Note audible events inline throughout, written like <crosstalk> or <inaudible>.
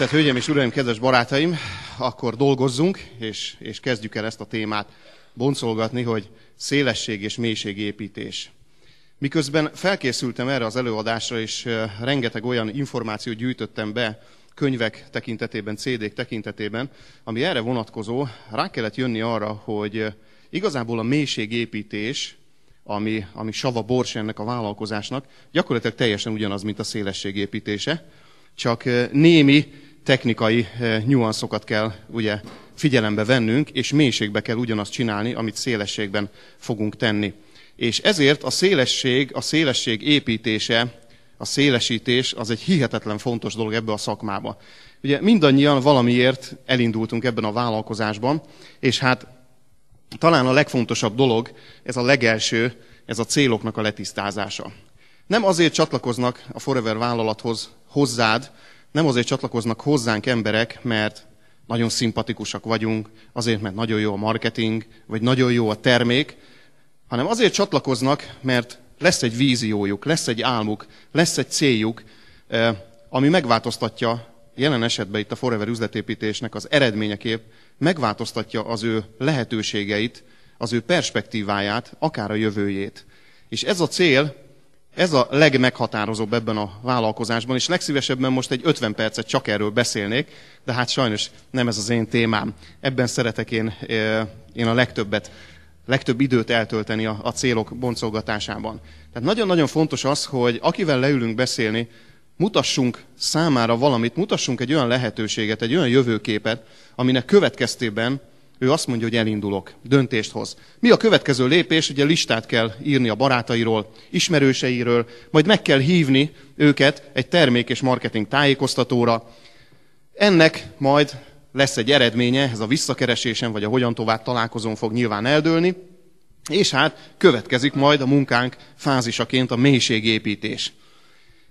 Tisztelt Hölgyeim és Uraim, kedves barátaim, akkor dolgozzunk, és, és kezdjük el ezt a témát boncolgatni, hogy szélesség és mélységépítés. Miközben felkészültem erre az előadásra, és rengeteg olyan információt gyűjtöttem be, könyvek tekintetében, CD-k tekintetében, ami erre vonatkozó, rá kellett jönni arra, hogy igazából a mélységépítés, ami, ami sava bors ennek a vállalkozásnak, gyakorlatilag teljesen ugyanaz, mint a szélességépítése, csak némi technikai eh, nyuanszokat kell ugye figyelembe vennünk, és mélységbe kell ugyanazt csinálni, amit szélességben fogunk tenni. És ezért a szélesség, a szélesség építése, a szélesítés az egy hihetetlen fontos dolog ebbe a szakmába. Ugye mindannyian valamiért elindultunk ebben a vállalkozásban, és hát talán a legfontosabb dolog, ez a legelső, ez a céloknak a letisztázása. Nem azért csatlakoznak a Forever vállalathoz hozzád, nem azért csatlakoznak hozzánk emberek, mert nagyon szimpatikusak vagyunk, azért, mert nagyon jó a marketing, vagy nagyon jó a termék, hanem azért csatlakoznak, mert lesz egy víziójuk, lesz egy álmuk, lesz egy céljuk, eh, ami megváltoztatja jelen esetben itt a Forever üzletépítésnek az eredményeképp, megváltoztatja az ő lehetőségeit, az ő perspektíváját, akár a jövőjét. És ez a cél, ez a legmeghatározóbb ebben a vállalkozásban, és legszívesebben most egy 50 percet csak erről beszélnék, de hát sajnos nem ez az én témám. Ebben szeretek én, eh, én a legtöbbet, legtöbb időt eltölteni a, a célok boncolgatásában. Tehát nagyon-nagyon fontos az, hogy akivel leülünk beszélni, mutassunk számára valamit, mutassunk egy olyan lehetőséget, egy olyan jövőképet, aminek következtében ő azt mondja, hogy elindulok, döntést hoz. Mi a következő lépés? Ugye listát kell írni a barátairól, ismerőseiről, majd meg kell hívni őket egy termék és marketing tájékoztatóra. Ennek majd lesz egy eredménye, ez a visszakeresésen vagy a hogyan tovább találkozón fog nyilván eldőlni, és hát következik majd a munkánk fázisaként a mélységépítés.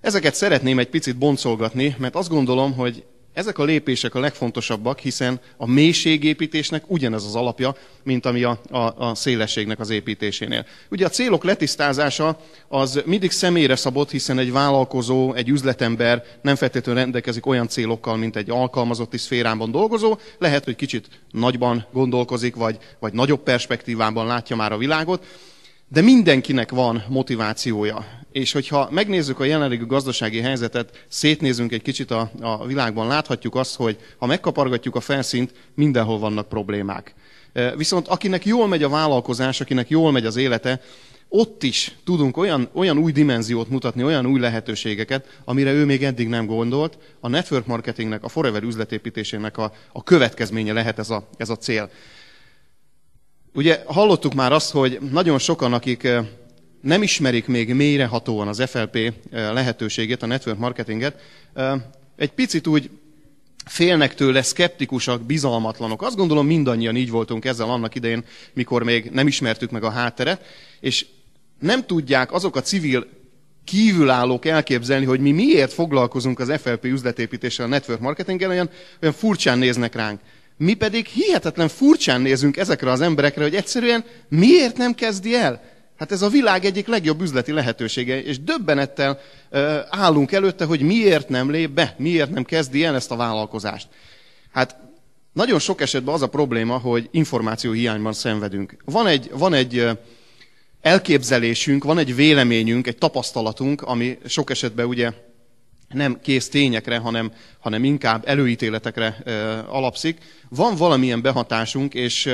Ezeket szeretném egy picit boncolgatni, mert azt gondolom, hogy ezek a lépések a legfontosabbak, hiszen a mélységépítésnek ugyanez az alapja, mint ami a, a, a szélességnek az építésénél. Ugye a célok letisztázása az mindig személyre szabott, hiszen egy vállalkozó, egy üzletember nem feltétlenül rendelkezik olyan célokkal, mint egy alkalmazotti szférában dolgozó. Lehet, hogy kicsit nagyban gondolkozik, vagy, vagy nagyobb perspektívában látja már a világot, de mindenkinek van motivációja. És hogyha megnézzük a jelenlegi gazdasági helyzetet, szétnézünk egy kicsit a, a világban, láthatjuk azt, hogy ha megkapargatjuk a felszínt, mindenhol vannak problémák. E, viszont akinek jól megy a vállalkozás, akinek jól megy az élete, ott is tudunk olyan, olyan új dimenziót mutatni, olyan új lehetőségeket, amire ő még eddig nem gondolt. A network marketingnek, a forever üzletépítésének a, a következménye lehet ez a, ez a cél. Ugye hallottuk már azt, hogy nagyon sokan, akik eh, nem ismerik még mélyrehatóan az FLP eh, lehetőségét, a network marketinget, eh, egy picit úgy félnek tőle, szkeptikusak, bizalmatlanok. Azt gondolom mindannyian így voltunk ezzel annak idején, mikor még nem ismertük meg a hátteret, és nem tudják azok a civil kívülállók elképzelni, hogy mi miért foglalkozunk az FLP üzletépítéssel, a network marketinggel, olyan, olyan furcsán néznek ránk. Mi pedig hihetetlen furcsán nézünk ezekre az emberekre, hogy egyszerűen miért nem kezdi el? Hát ez a világ egyik legjobb üzleti lehetősége, és döbbenettel ö, állunk előtte, hogy miért nem lép be, miért nem kezdi el ezt a vállalkozást. Hát nagyon sok esetben az a probléma, hogy információ hiányban szenvedünk. Van egy, van egy elképzelésünk, van egy véleményünk, egy tapasztalatunk, ami sok esetben ugye nem kész tényekre, hanem, hanem inkább előítéletekre alapszik. Van valamilyen behatásunk, és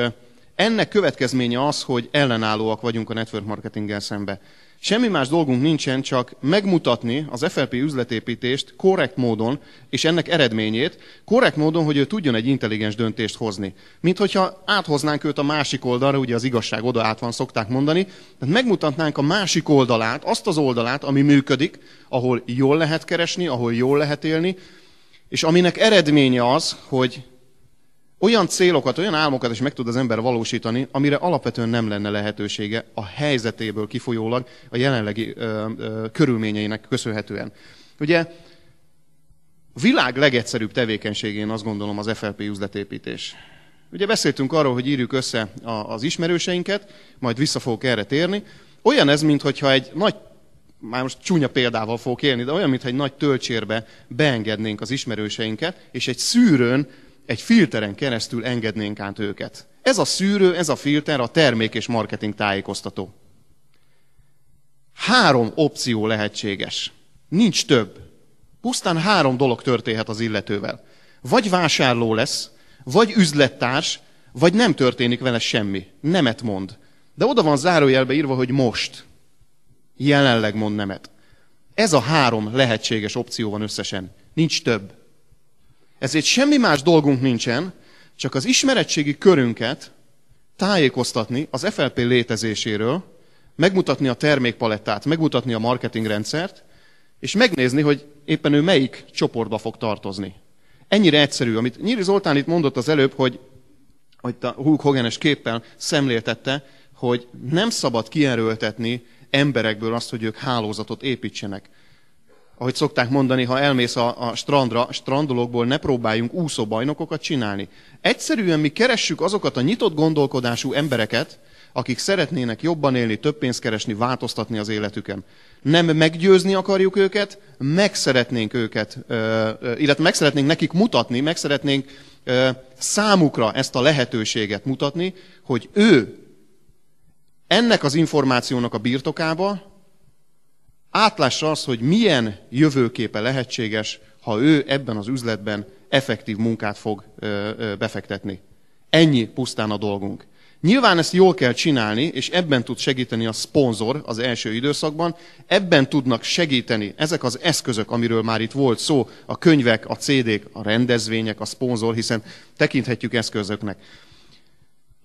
ennek következménye az, hogy ellenállóak vagyunk a network marketinggel szembe. Semmi más dolgunk nincsen, csak megmutatni az FRP üzletépítést korrekt módon, és ennek eredményét, korrekt módon, hogy ő tudjon egy intelligens döntést hozni. Mint hogyha áthoznánk őt a másik oldalra, ugye az igazság oda át van, szokták mondani, tehát megmutatnánk a másik oldalát, azt az oldalát, ami működik, ahol jól lehet keresni, ahol jól lehet élni, és aminek eredménye az, hogy olyan célokat, olyan álmokat is meg tud az ember valósítani, amire alapvetően nem lenne lehetősége a helyzetéből kifolyólag, a jelenlegi ö, ö, körülményeinek köszönhetően. Ugye a világ legegyszerűbb tevékenységén azt gondolom az FLP üzletépítés. Ugye beszéltünk arról, hogy írjuk össze a, az ismerőseinket, majd vissza fogok erre térni. Olyan ez, mintha egy nagy, már most csúnya példával fogok élni, de olyan, mintha egy nagy tölcsérbe beengednénk az ismerőseinket, és egy szűrőn egy filteren keresztül engednénk át őket. Ez a szűrő, ez a filter a termék és marketing tájékoztató. Három opció lehetséges. Nincs több. Pusztán három dolog történhet az illetővel. Vagy vásárló lesz, vagy üzlettárs, vagy nem történik vele semmi. Nemet mond. De oda van zárójelbe írva, hogy most. Jelenleg mond nemet. Ez a három lehetséges opció van összesen. Nincs több. Ezért semmi más dolgunk nincsen, csak az ismeretségi körünket tájékoztatni az FLP létezéséről, megmutatni a termékpalettát, megmutatni a marketingrendszert, és megnézni, hogy éppen ő melyik csoportba fog tartozni. Ennyire egyszerű, amit Nyíri Zoltán itt mondott az előbb, hogy, hogy a Hulk Hoganes képpel szemléltette, hogy nem szabad kierőltetni emberekből azt, hogy ők hálózatot építsenek ahogy szokták mondani, ha elmész a, a strandra, strandolókból ne próbáljunk úszóbajnokokat csinálni. Egyszerűen mi keressük azokat a nyitott gondolkodású embereket, akik szeretnének jobban élni, több pénzt keresni, változtatni az életüken. Nem meggyőzni akarjuk őket, meg szeretnénk őket, illetve meg szeretnénk nekik mutatni, meg szeretnénk számukra ezt a lehetőséget mutatni, hogy ő ennek az információnak a birtokába, átlássa az, hogy milyen jövőképe lehetséges, ha ő ebben az üzletben effektív munkát fog befektetni. Ennyi pusztán a dolgunk. Nyilván ezt jól kell csinálni, és ebben tud segíteni a szponzor az első időszakban, ebben tudnak segíteni ezek az eszközök, amiről már itt volt szó, a könyvek, a CD-k, a rendezvények, a szponzor, hiszen tekinthetjük eszközöknek.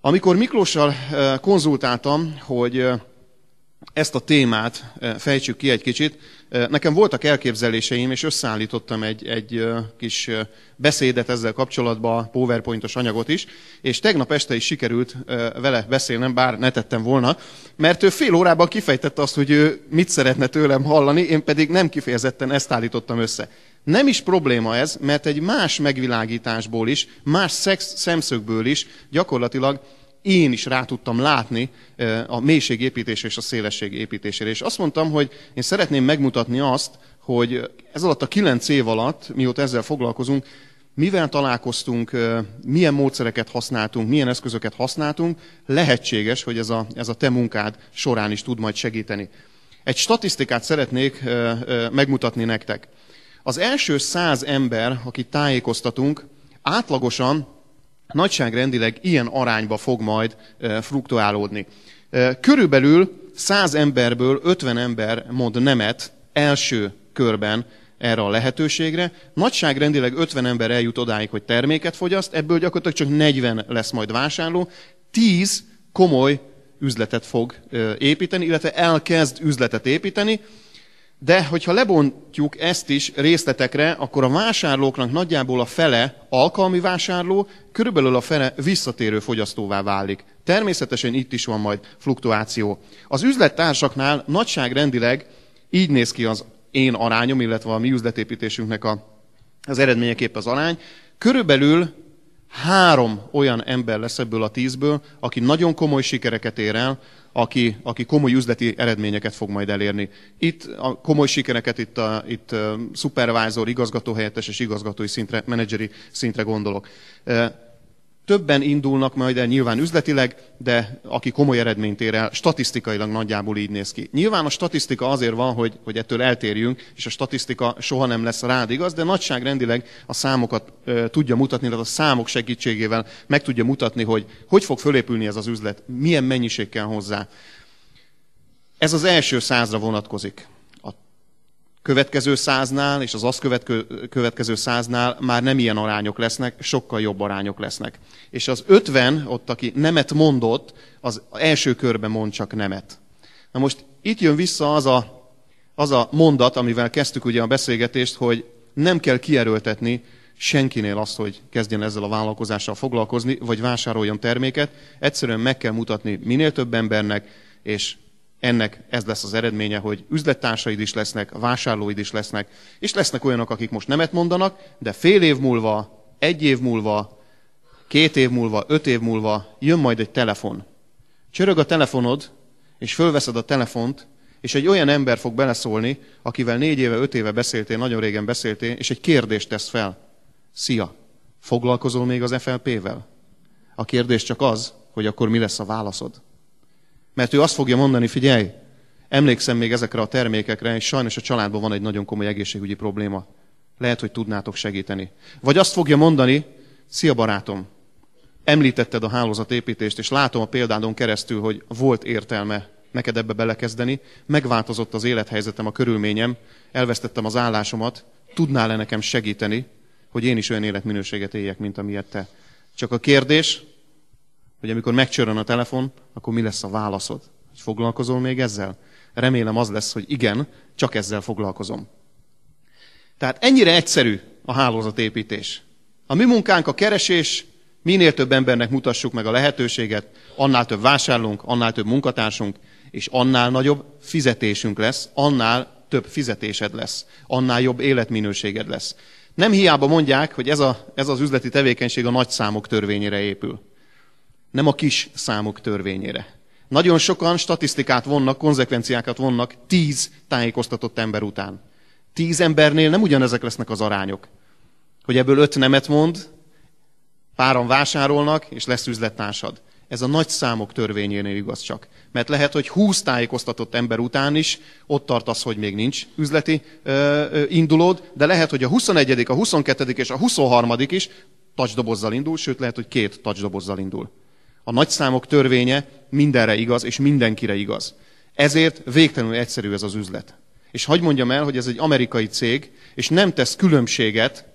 Amikor Miklóssal konzultáltam, hogy ezt a témát eh, fejtsük ki egy kicsit. Eh, nekem voltak elképzeléseim, és összeállítottam egy, egy eh, kis beszédet ezzel kapcsolatban, powerpointos anyagot is, és tegnap este is sikerült vele beszélnem, bár ne tettem volna, mert ő fél órában kifejtette azt, hogy ő mit szeretne tőlem hallani, én pedig nem kifejezetten ezt állítottam össze. Nem is probléma ez, mert egy más megvilágításból is, más szemszögből is gyakorlatilag én is rá tudtam látni a mélység és a szélesség építésére. És azt mondtam, hogy én szeretném megmutatni azt, hogy ez alatt a kilenc év alatt, mióta ezzel foglalkozunk, mivel találkoztunk, milyen módszereket használtunk, milyen eszközöket használtunk, lehetséges, hogy ez a, ez a te munkád során is tud majd segíteni. Egy statisztikát szeretnék megmutatni nektek. Az első száz ember, akit tájékoztatunk, átlagosan nagyságrendileg ilyen arányba fog majd fluktuálódni. Körülbelül 100 emberből 50 ember mond nemet első körben erre a lehetőségre. Nagyságrendileg 50 ember eljut odáig, hogy terméket fogyaszt, ebből gyakorlatilag csak 40 lesz majd vásárló, 10 komoly üzletet fog építeni, illetve elkezd üzletet építeni, de hogyha lebontjuk ezt is részletekre, akkor a vásárlóknak nagyjából a fele alkalmi vásárló, körülbelül a fele visszatérő fogyasztóvá válik. Természetesen itt is van majd fluktuáció. Az üzlettársaknál nagyságrendileg így néz ki az én arányom, illetve a mi üzletépítésünknek a, az eredményeképp az arány. Körülbelül három olyan ember lesz ebből a tízből, aki nagyon komoly sikereket ér el, aki, aki komoly üzleti eredményeket fog majd elérni. Itt a komoly sikereket, itt, a, itt a szupervázor, igazgatóhelyettes és igazgatói szintre, menedzseri szintre gondolok. Többen indulnak majd el nyilván üzletileg, de aki komoly eredményt ér el, statisztikailag nagyjából így néz ki. Nyilván a statisztika azért van, hogy, hogy ettől eltérjünk, és a statisztika soha nem lesz rád igaz, de nagyságrendileg a számokat e, tudja mutatni, tehát a számok segítségével meg tudja mutatni, hogy hogy fog fölépülni ez az üzlet, milyen mennyiség kell hozzá. Ez az első százra vonatkozik következő száznál és az azt következő száznál már nem ilyen arányok lesznek, sokkal jobb arányok lesznek. És az 50, ott aki nemet mondott, az első körben mond csak nemet. Na most itt jön vissza az a, az a mondat, amivel kezdtük ugye a beszélgetést, hogy nem kell kierőltetni senkinél azt, hogy kezdjen ezzel a vállalkozással foglalkozni, vagy vásároljon terméket. Egyszerűen meg kell mutatni minél több embernek, és ennek ez lesz az eredménye, hogy üzlettársaid is lesznek, vásárlóid is lesznek, és lesznek olyanok, akik most nemet mondanak, de fél év múlva, egy év múlva, két év múlva, öt év múlva jön majd egy telefon. Csörög a telefonod, és fölveszed a telefont, és egy olyan ember fog beleszólni, akivel négy éve, öt éve beszéltél, nagyon régen beszéltél, és egy kérdést tesz fel. Szia, foglalkozol még az FLP-vel? A kérdés csak az, hogy akkor mi lesz a válaszod. Mert ő azt fogja mondani, figyelj, emlékszem még ezekre a termékekre, és sajnos a családban van egy nagyon komoly egészségügyi probléma. Lehet, hogy tudnátok segíteni. Vagy azt fogja mondani, szia barátom, említetted a hálózatépítést, és látom a példádon keresztül, hogy volt értelme neked ebbe belekezdeni, megváltozott az élethelyzetem, a körülményem, elvesztettem az állásomat, tudnál-e nekem segíteni, hogy én is olyan életminőséget éljek, mint amilyet te. Csak a kérdés, hogy amikor megcsörön a telefon, akkor mi lesz a válaszod? Hogy foglalkozol még ezzel? Remélem az lesz, hogy igen, csak ezzel foglalkozom. Tehát ennyire egyszerű a hálózatépítés. A mi munkánk a keresés, minél több embernek mutassuk meg a lehetőséget, annál több vásárlunk, annál több munkatársunk, és annál nagyobb fizetésünk lesz, annál több fizetésed lesz, annál jobb életminőséged lesz. Nem hiába mondják, hogy ez, a, ez az üzleti tevékenység a nagyszámok törvényére épül nem a kis számok törvényére. Nagyon sokan statisztikát vonnak, konzekvenciákat vonnak tíz tájékoztatott ember után. Tíz embernél nem ugyanezek lesznek az arányok. Hogy ebből öt nemet mond, páran vásárolnak, és lesz üzlettársad. Ez a nagy számok törvényénél igaz csak. Mert lehet, hogy húsz tájékoztatott ember után is ott tartasz, hogy még nincs üzleti ö, ö, indulód, de lehet, hogy a 21., a 22. és a 23. is tacsdobozzal indul, sőt lehet, hogy két tacsdobozzal indul. A nagyszámok törvénye mindenre igaz, és mindenkire igaz. Ezért végtelenül egyszerű ez az üzlet. És hagyd mondjam el, hogy ez egy amerikai cég, és nem tesz különbséget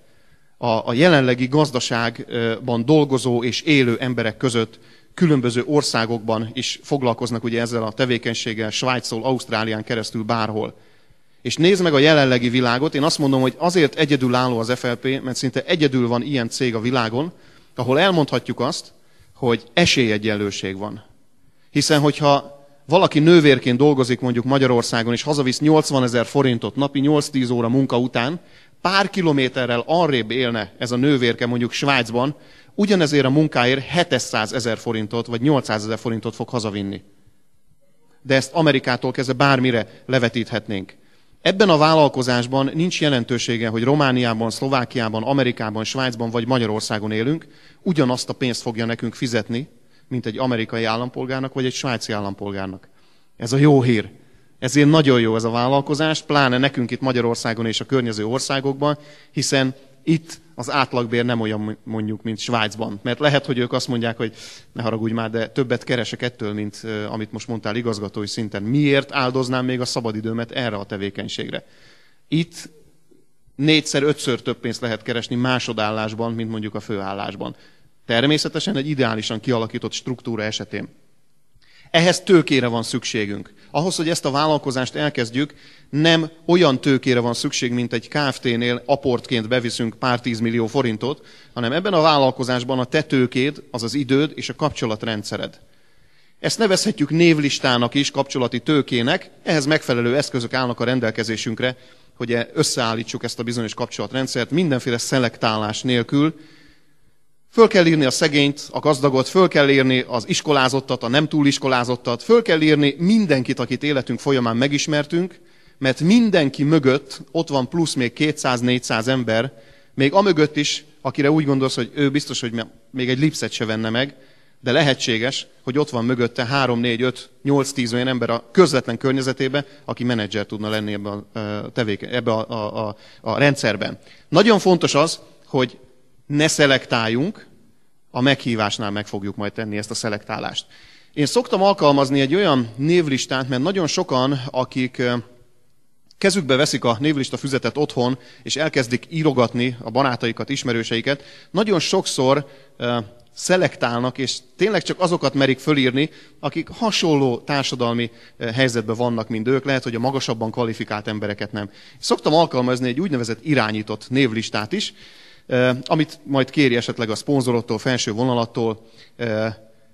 a, a jelenlegi gazdaságban dolgozó és élő emberek között, különböző országokban is foglalkoznak ugye ezzel a tevékenységgel, Svájcol, Ausztrálián keresztül bárhol. És nézd meg a jelenlegi világot, én azt mondom, hogy azért egyedülálló az FLP, mert szinte egyedül van ilyen cég a világon, ahol elmondhatjuk azt, hogy esélyegyenlőség van. Hiszen, hogyha valaki nővérként dolgozik mondjuk Magyarországon, és hazavisz 80 ezer forintot napi 8-10 óra munka után, pár kilométerrel arrébb élne ez a nővérke mondjuk Svájcban, ugyanezért a munkáért 700 ezer forintot vagy 800 ezer forintot fog hazavinni. De ezt Amerikától kezdve bármire levetíthetnénk. Ebben a vállalkozásban nincs jelentősége, hogy Romániában, Szlovákiában, Amerikában, Svájcban vagy Magyarországon élünk, ugyanazt a pénzt fogja nekünk fizetni, mint egy amerikai állampolgárnak vagy egy svájci állampolgárnak. Ez a jó hír. Ezért nagyon jó ez a vállalkozás, pláne nekünk itt Magyarországon és a környező országokban, hiszen itt az átlagbér nem olyan mondjuk, mint Svájcban. Mert lehet, hogy ők azt mondják, hogy ne haragudj már, de többet keresek ettől, mint amit most mondtál igazgatói szinten. Miért áldoznám még a szabadidőmet erre a tevékenységre? Itt négyszer, ötször több pénzt lehet keresni másodállásban, mint mondjuk a főállásban. Természetesen egy ideálisan kialakított struktúra esetén. Ehhez tőkére van szükségünk. Ahhoz, hogy ezt a vállalkozást elkezdjük, nem olyan tőkére van szükség, mint egy KFT-nél aportként beviszünk pár tízmillió forintot, hanem ebben a vállalkozásban a te tőkéd, az az időd és a kapcsolatrendszered. Ezt nevezhetjük névlistának is, kapcsolati tőkének, ehhez megfelelő eszközök állnak a rendelkezésünkre, hogy e- összeállítsuk ezt a bizonyos kapcsolatrendszert mindenféle szelektálás nélkül, Föl kell írni a szegényt, a gazdagot, föl kell írni az iskolázottat, a nem túl iskolázottat, föl kell írni mindenkit, akit életünk folyamán megismertünk, mert mindenki mögött ott van plusz még 200-400 ember, még amögött is, akire úgy gondolsz, hogy ő biztos, hogy még egy lipszet se venne meg, de lehetséges, hogy ott van mögötte 3, 4, 5, 8, 10 olyan ember a közvetlen környezetében, aki menedzser tudna lenni ebbe a, tevéke, ebbe a, a, a, a rendszerben. Nagyon fontos az, hogy ne szelektáljunk, a meghívásnál meg fogjuk majd tenni ezt a szelektálást. Én szoktam alkalmazni egy olyan névlistát, mert nagyon sokan, akik kezükbe veszik a névlista füzetet otthon, és elkezdik írogatni a barátaikat, ismerőseiket, nagyon sokszor szelektálnak, és tényleg csak azokat merik fölírni, akik hasonló társadalmi helyzetben vannak, mint ők, lehet, hogy a magasabban kvalifikált embereket nem. Szoktam alkalmazni egy úgynevezett irányított névlistát is, amit majd kéri esetleg a szponzorottól, felső vonalattól,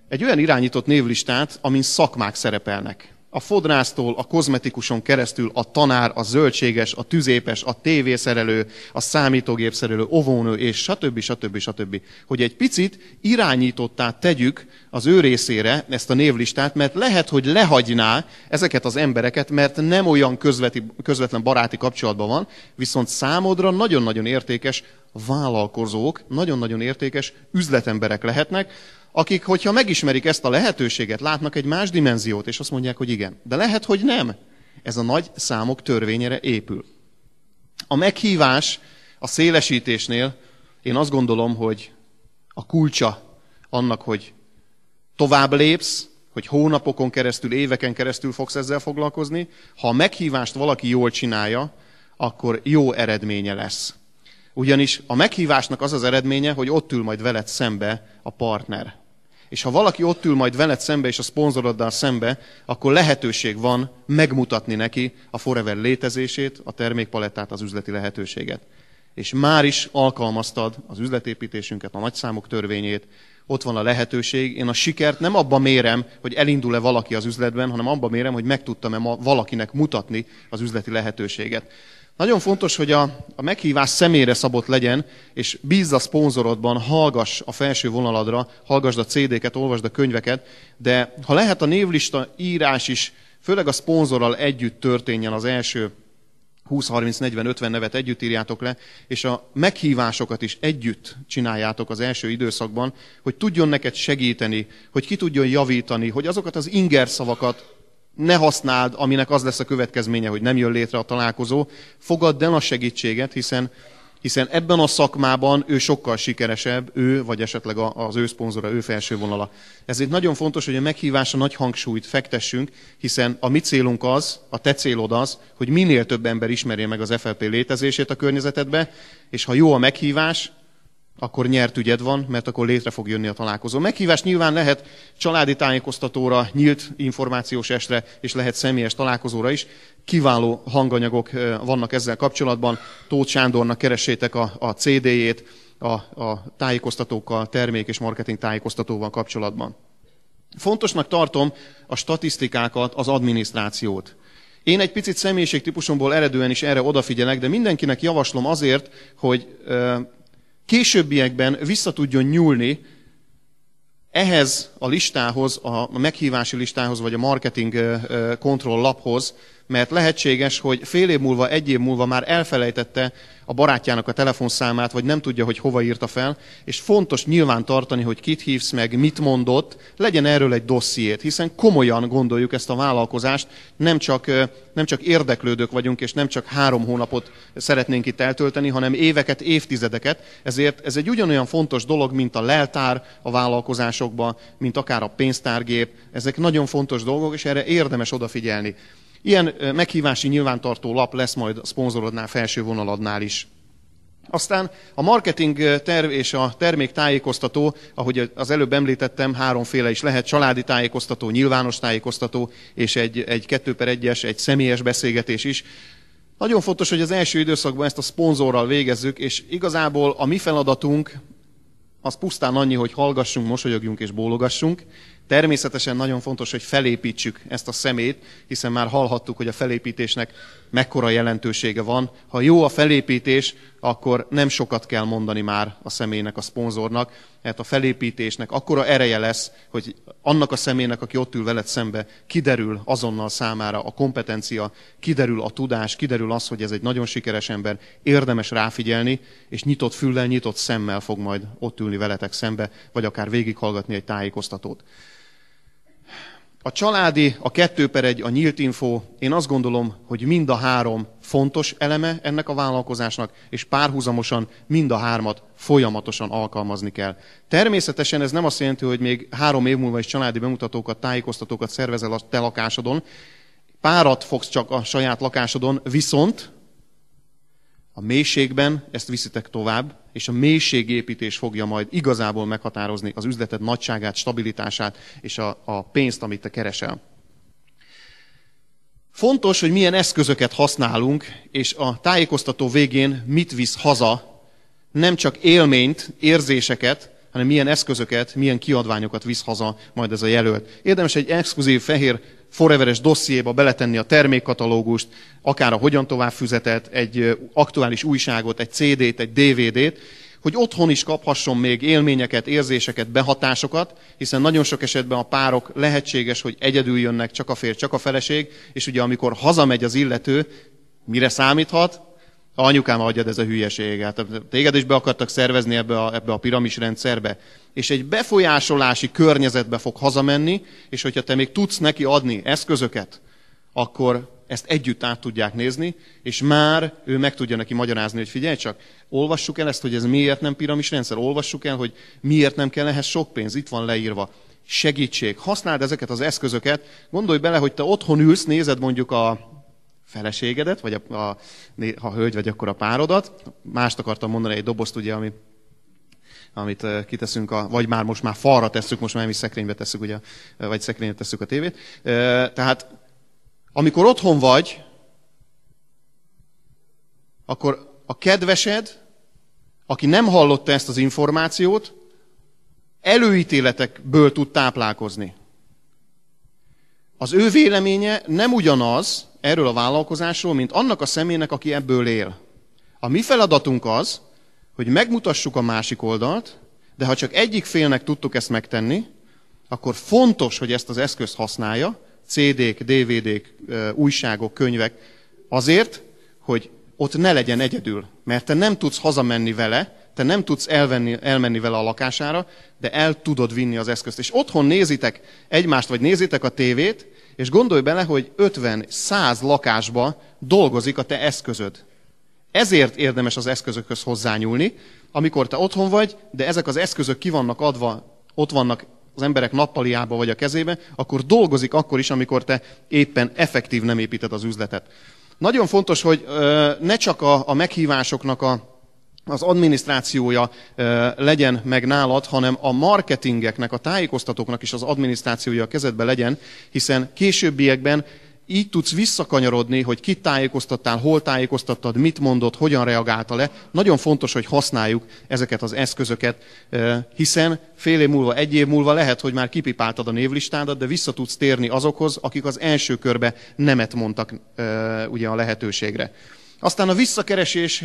egy olyan irányított névlistát, amin szakmák szerepelnek. A fodrásztól, a kozmetikuson keresztül a tanár, a zöldséges, a tüzépes, a tévészerelő, a számítógépszerelő, ovónő, és stb. stb. stb. Hogy egy picit irányítottá tegyük az ő részére ezt a névlistát, mert lehet, hogy lehagyná ezeket az embereket, mert nem olyan közveti, közvetlen baráti kapcsolatban van, viszont számodra nagyon-nagyon értékes vállalkozók, nagyon-nagyon értékes üzletemberek lehetnek, akik, hogyha megismerik ezt a lehetőséget, látnak egy más dimenziót, és azt mondják, hogy igen. De lehet, hogy nem. Ez a nagy számok törvényére épül. A meghívás a szélesítésnél én azt gondolom, hogy a kulcsa annak, hogy tovább lépsz, hogy hónapokon keresztül, éveken keresztül fogsz ezzel foglalkozni. Ha a meghívást valaki jól csinálja, akkor jó eredménye lesz. Ugyanis a meghívásnak az az eredménye, hogy ott ül majd veled szembe a partner. És ha valaki ott ül majd veled szembe és a szponzoroddal szembe, akkor lehetőség van megmutatni neki a Forever létezését, a termékpalettát, az üzleti lehetőséget. És már is alkalmaztad az üzletépítésünket, a nagyszámok törvényét, ott van a lehetőség. Én a sikert nem abba mérem, hogy elindul-e valaki az üzletben, hanem abba mérem, hogy meg tudtam-e ma valakinek mutatni az üzleti lehetőséget. Nagyon fontos, hogy a, a meghívás személyre szabott legyen, és bízz a szponzorodban, hallgass a felső vonaladra, hallgass a CD-ket, olvasd a könyveket, de ha lehet a névlista írás is, főleg a szponzorral együtt történjen az első 20, 30, 40, 50 nevet együtt írjátok le, és a meghívásokat is együtt csináljátok az első időszakban, hogy tudjon neked segíteni, hogy ki tudjon javítani, hogy azokat az inger szavakat ne használd, aminek az lesz a következménye, hogy nem jön létre a találkozó. Fogadd el a segítséget, hiszen, hiszen ebben a szakmában ő sokkal sikeresebb, ő vagy esetleg az ő szponzora, ő felső vonala. Ezért nagyon fontos, hogy a meghívásra nagy hangsúlyt fektessünk, hiszen a mi célunk az, a te célod az, hogy minél több ember ismerje meg az FLP létezését a környezetedbe, és ha jó a meghívás, akkor nyert ügyed van, mert akkor létre fog jönni a találkozó. Meghívás nyilván lehet családi tájékoztatóra, nyílt információs estre, és lehet személyes találkozóra is. Kiváló hanganyagok vannak ezzel kapcsolatban. Tóth Sándornak keressétek a, a CD-jét a, a tájékoztatókkal, termék és marketing tájékoztatóval kapcsolatban. Fontosnak tartom a statisztikákat, az adminisztrációt. Én egy picit személyiségtípusomból eredően is erre odafigyelek, de mindenkinek javaslom azért, hogy későbbiekben vissza tudjon nyúlni ehhez a listához, a meghívási listához, vagy a marketing kontroll laphoz, mert lehetséges, hogy fél év múlva, egy év múlva már elfelejtette a barátjának a telefonszámát, vagy nem tudja, hogy hova írta fel, és fontos nyilván tartani, hogy kit hívsz meg, mit mondott, legyen erről egy dossziét, hiszen komolyan gondoljuk ezt a vállalkozást, nem csak, nem csak érdeklődők vagyunk, és nem csak három hónapot szeretnénk itt eltölteni, hanem éveket, évtizedeket, ezért ez egy ugyanolyan fontos dolog, mint a leltár a vállalkozásokban, mint akár a pénztárgép, ezek nagyon fontos dolgok, és erre érdemes odafigyelni. Ilyen meghívási nyilvántartó lap lesz majd a szponzorodnál, felső vonaladnál is. Aztán a marketing terv és a termék tájékoztató, ahogy az előbb említettem, háromféle is lehet, családi tájékoztató, nyilvános tájékoztató, és egy, egy 2 per 1-es, egy személyes beszélgetés is. Nagyon fontos, hogy az első időszakban ezt a szponzorral végezzük, és igazából a mi feladatunk az pusztán annyi, hogy hallgassunk, mosolyogjunk és bólogassunk, Természetesen nagyon fontos, hogy felépítsük ezt a szemét, hiszen már hallhattuk, hogy a felépítésnek mekkora jelentősége van. Ha jó a felépítés, akkor nem sokat kell mondani már a személynek, a szponzornak, mert hát a felépítésnek akkora ereje lesz, hogy annak a személynek, aki ott ül veled szembe, kiderül azonnal számára a kompetencia, kiderül a tudás, kiderül az, hogy ez egy nagyon sikeres ember, érdemes ráfigyelni, és nyitott füllel, nyitott szemmel fog majd ott ülni veletek szembe, vagy akár végighallgatni egy tájékoztatót. A családi, a kettő per egy, a nyílt info, én azt gondolom, hogy mind a három fontos eleme ennek a vállalkozásnak, és párhuzamosan mind a hármat folyamatosan alkalmazni kell. Természetesen ez nem azt jelenti, hogy még három év múlva is családi bemutatókat, tájékoztatókat szervezel a te lakásodon, párat fogsz csak a saját lakásodon, viszont a mélységben ezt viszitek tovább, és a mélységépítés fogja majd igazából meghatározni az üzleted nagyságát, stabilitását és a, a pénzt, amit te keresel. Fontos, hogy milyen eszközöket használunk, és a tájékoztató végén mit visz haza, nem csak élményt, érzéseket, hanem milyen eszközöket, milyen kiadványokat visz haza majd ez a jelölt. Érdemes egy exkluzív fehér foreveres dossziéba beletenni a termékkatalógust, akár a hogyan tovább füzetet, egy aktuális újságot, egy CD-t, egy DVD-t, hogy otthon is kaphasson még élményeket, érzéseket, behatásokat, hiszen nagyon sok esetben a párok lehetséges, hogy egyedül jönnek, csak a férj, csak a feleség, és ugye amikor hazamegy az illető, mire számíthat? anyukám adjad ez a hülyeséget. Hát téged is be akartak szervezni ebbe a, ebbe a piramis rendszerbe. És egy befolyásolási környezetbe fog hazamenni, és hogyha te még tudsz neki adni eszközöket, akkor ezt együtt át tudják nézni, és már ő meg tudja neki magyarázni, hogy figyelj csak, olvassuk el ezt, hogy ez miért nem piramis rendszer, olvassuk el, hogy miért nem kell ehhez sok pénz, itt van leírva. Segítség, használd ezeket az eszközöket, gondolj bele, hogy te otthon ülsz, nézed mondjuk a, feleségedet, vagy a, a, ha hölgy vagy, akkor a párodat. Mást akartam mondani, egy dobozt ugye, ami amit kiteszünk, a, vagy már most már falra tesszük, most már mi szekrénybe tesszük, ugye, vagy szekrénybe tesszük a tévét. Tehát amikor otthon vagy, akkor a kedvesed, aki nem hallotta ezt az információt, előítéletekből tud táplálkozni. Az ő véleménye nem ugyanaz, erről a vállalkozásról, mint annak a személynek, aki ebből él. A mi feladatunk az, hogy megmutassuk a másik oldalt, de ha csak egyik félnek tudtuk ezt megtenni, akkor fontos, hogy ezt az eszközt használja, CD-k, DVD-k, újságok, könyvek, azért, hogy ott ne legyen egyedül. Mert te nem tudsz hazamenni vele, te nem tudsz elvenni, elmenni vele a lakására, de el tudod vinni az eszközt. És otthon nézitek egymást, vagy nézitek a tévét, és gondolj bele, hogy 50-100 lakásba dolgozik a te eszközöd. Ezért érdemes az eszközökhöz hozzányúlni, amikor te otthon vagy, de ezek az eszközök ki vannak adva, ott vannak az emberek nappaliába vagy a kezébe, akkor dolgozik akkor is, amikor te éppen effektív nem építed az üzletet. Nagyon fontos, hogy ne csak a, a meghívásoknak a, az adminisztrációja legyen meg nálad, hanem a marketingeknek, a tájékoztatóknak is az adminisztrációja a kezedben legyen, hiszen későbbiekben így tudsz visszakanyarodni, hogy kit tájékoztattál, hol tájékoztattad, mit mondott, hogyan reagálta le. Nagyon fontos, hogy használjuk ezeket az eszközöket, hiszen fél év múlva, egy év múlva lehet, hogy már kipipáltad a névlistádat, de vissza tudsz térni azokhoz, akik az első körbe nemet mondtak ugye a lehetőségre. Aztán a visszakeresés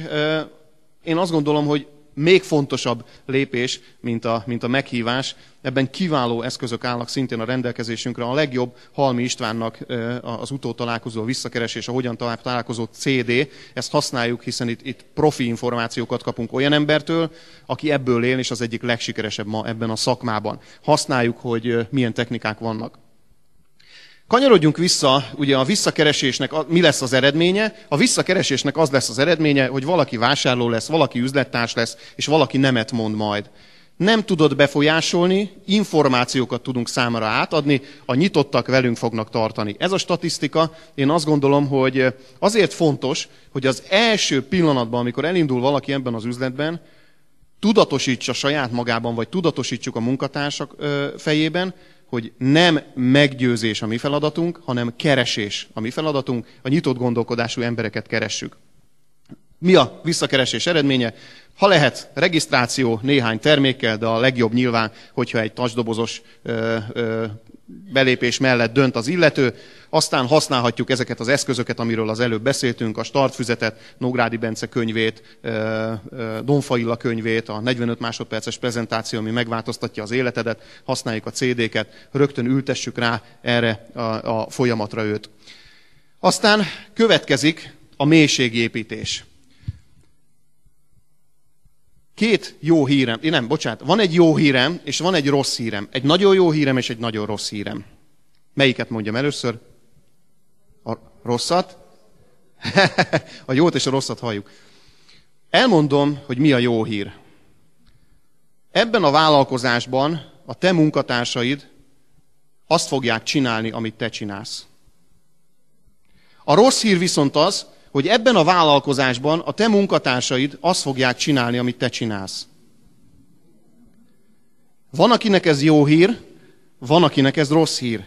én azt gondolom, hogy még fontosabb lépés, mint a, mint a meghívás. Ebben kiváló eszközök állnak szintén a rendelkezésünkre. A legjobb Halmi Istvánnak az utótalálkozó, a visszakeresés, a hogyan találkozó CD. Ezt használjuk, hiszen itt, itt profi információkat kapunk olyan embertől, aki ebből él, és az egyik legsikeresebb ma ebben a szakmában. Használjuk, hogy milyen technikák vannak. Kanyarodjunk vissza, ugye a visszakeresésnek mi lesz az eredménye? A visszakeresésnek az lesz az eredménye, hogy valaki vásárló lesz, valaki üzlettárs lesz, és valaki nemet mond majd. Nem tudod befolyásolni, információkat tudunk számára átadni, a nyitottak velünk fognak tartani. Ez a statisztika, én azt gondolom, hogy azért fontos, hogy az első pillanatban, amikor elindul valaki ebben az üzletben, tudatosítsa saját magában, vagy tudatosítsuk a munkatársak fejében, hogy nem meggyőzés a mi feladatunk, hanem keresés a mi feladatunk, a nyitott gondolkodású embereket keressük. Mi a visszakeresés eredménye? Ha lehet, regisztráció néhány termékkel, de a legjobb nyilván, hogyha egy tasdobozos belépés mellett dönt az illető, aztán használhatjuk ezeket az eszközöket, amiről az előbb beszéltünk, a startfüzetet, Nógrádi Bence könyvét, Donfailla könyvét, a 45 másodperces prezentáció, ami megváltoztatja az életedet, használjuk a CD-ket, rögtön ültessük rá erre a, a folyamatra őt. Aztán következik a mélységépítés. Két jó hírem, nem, bocsánat, van egy jó hírem, és van egy rossz hírem. Egy nagyon jó hírem, és egy nagyon rossz hírem. Melyiket mondjam először? A rosszat? <laughs> a jót és a rosszat halljuk. Elmondom, hogy mi a jó hír. Ebben a vállalkozásban a te munkatársaid azt fogják csinálni, amit te csinálsz. A rossz hír viszont az, hogy ebben a vállalkozásban a te munkatársaid azt fogják csinálni, amit te csinálsz. Van, akinek ez jó hír, van, akinek ez rossz hír.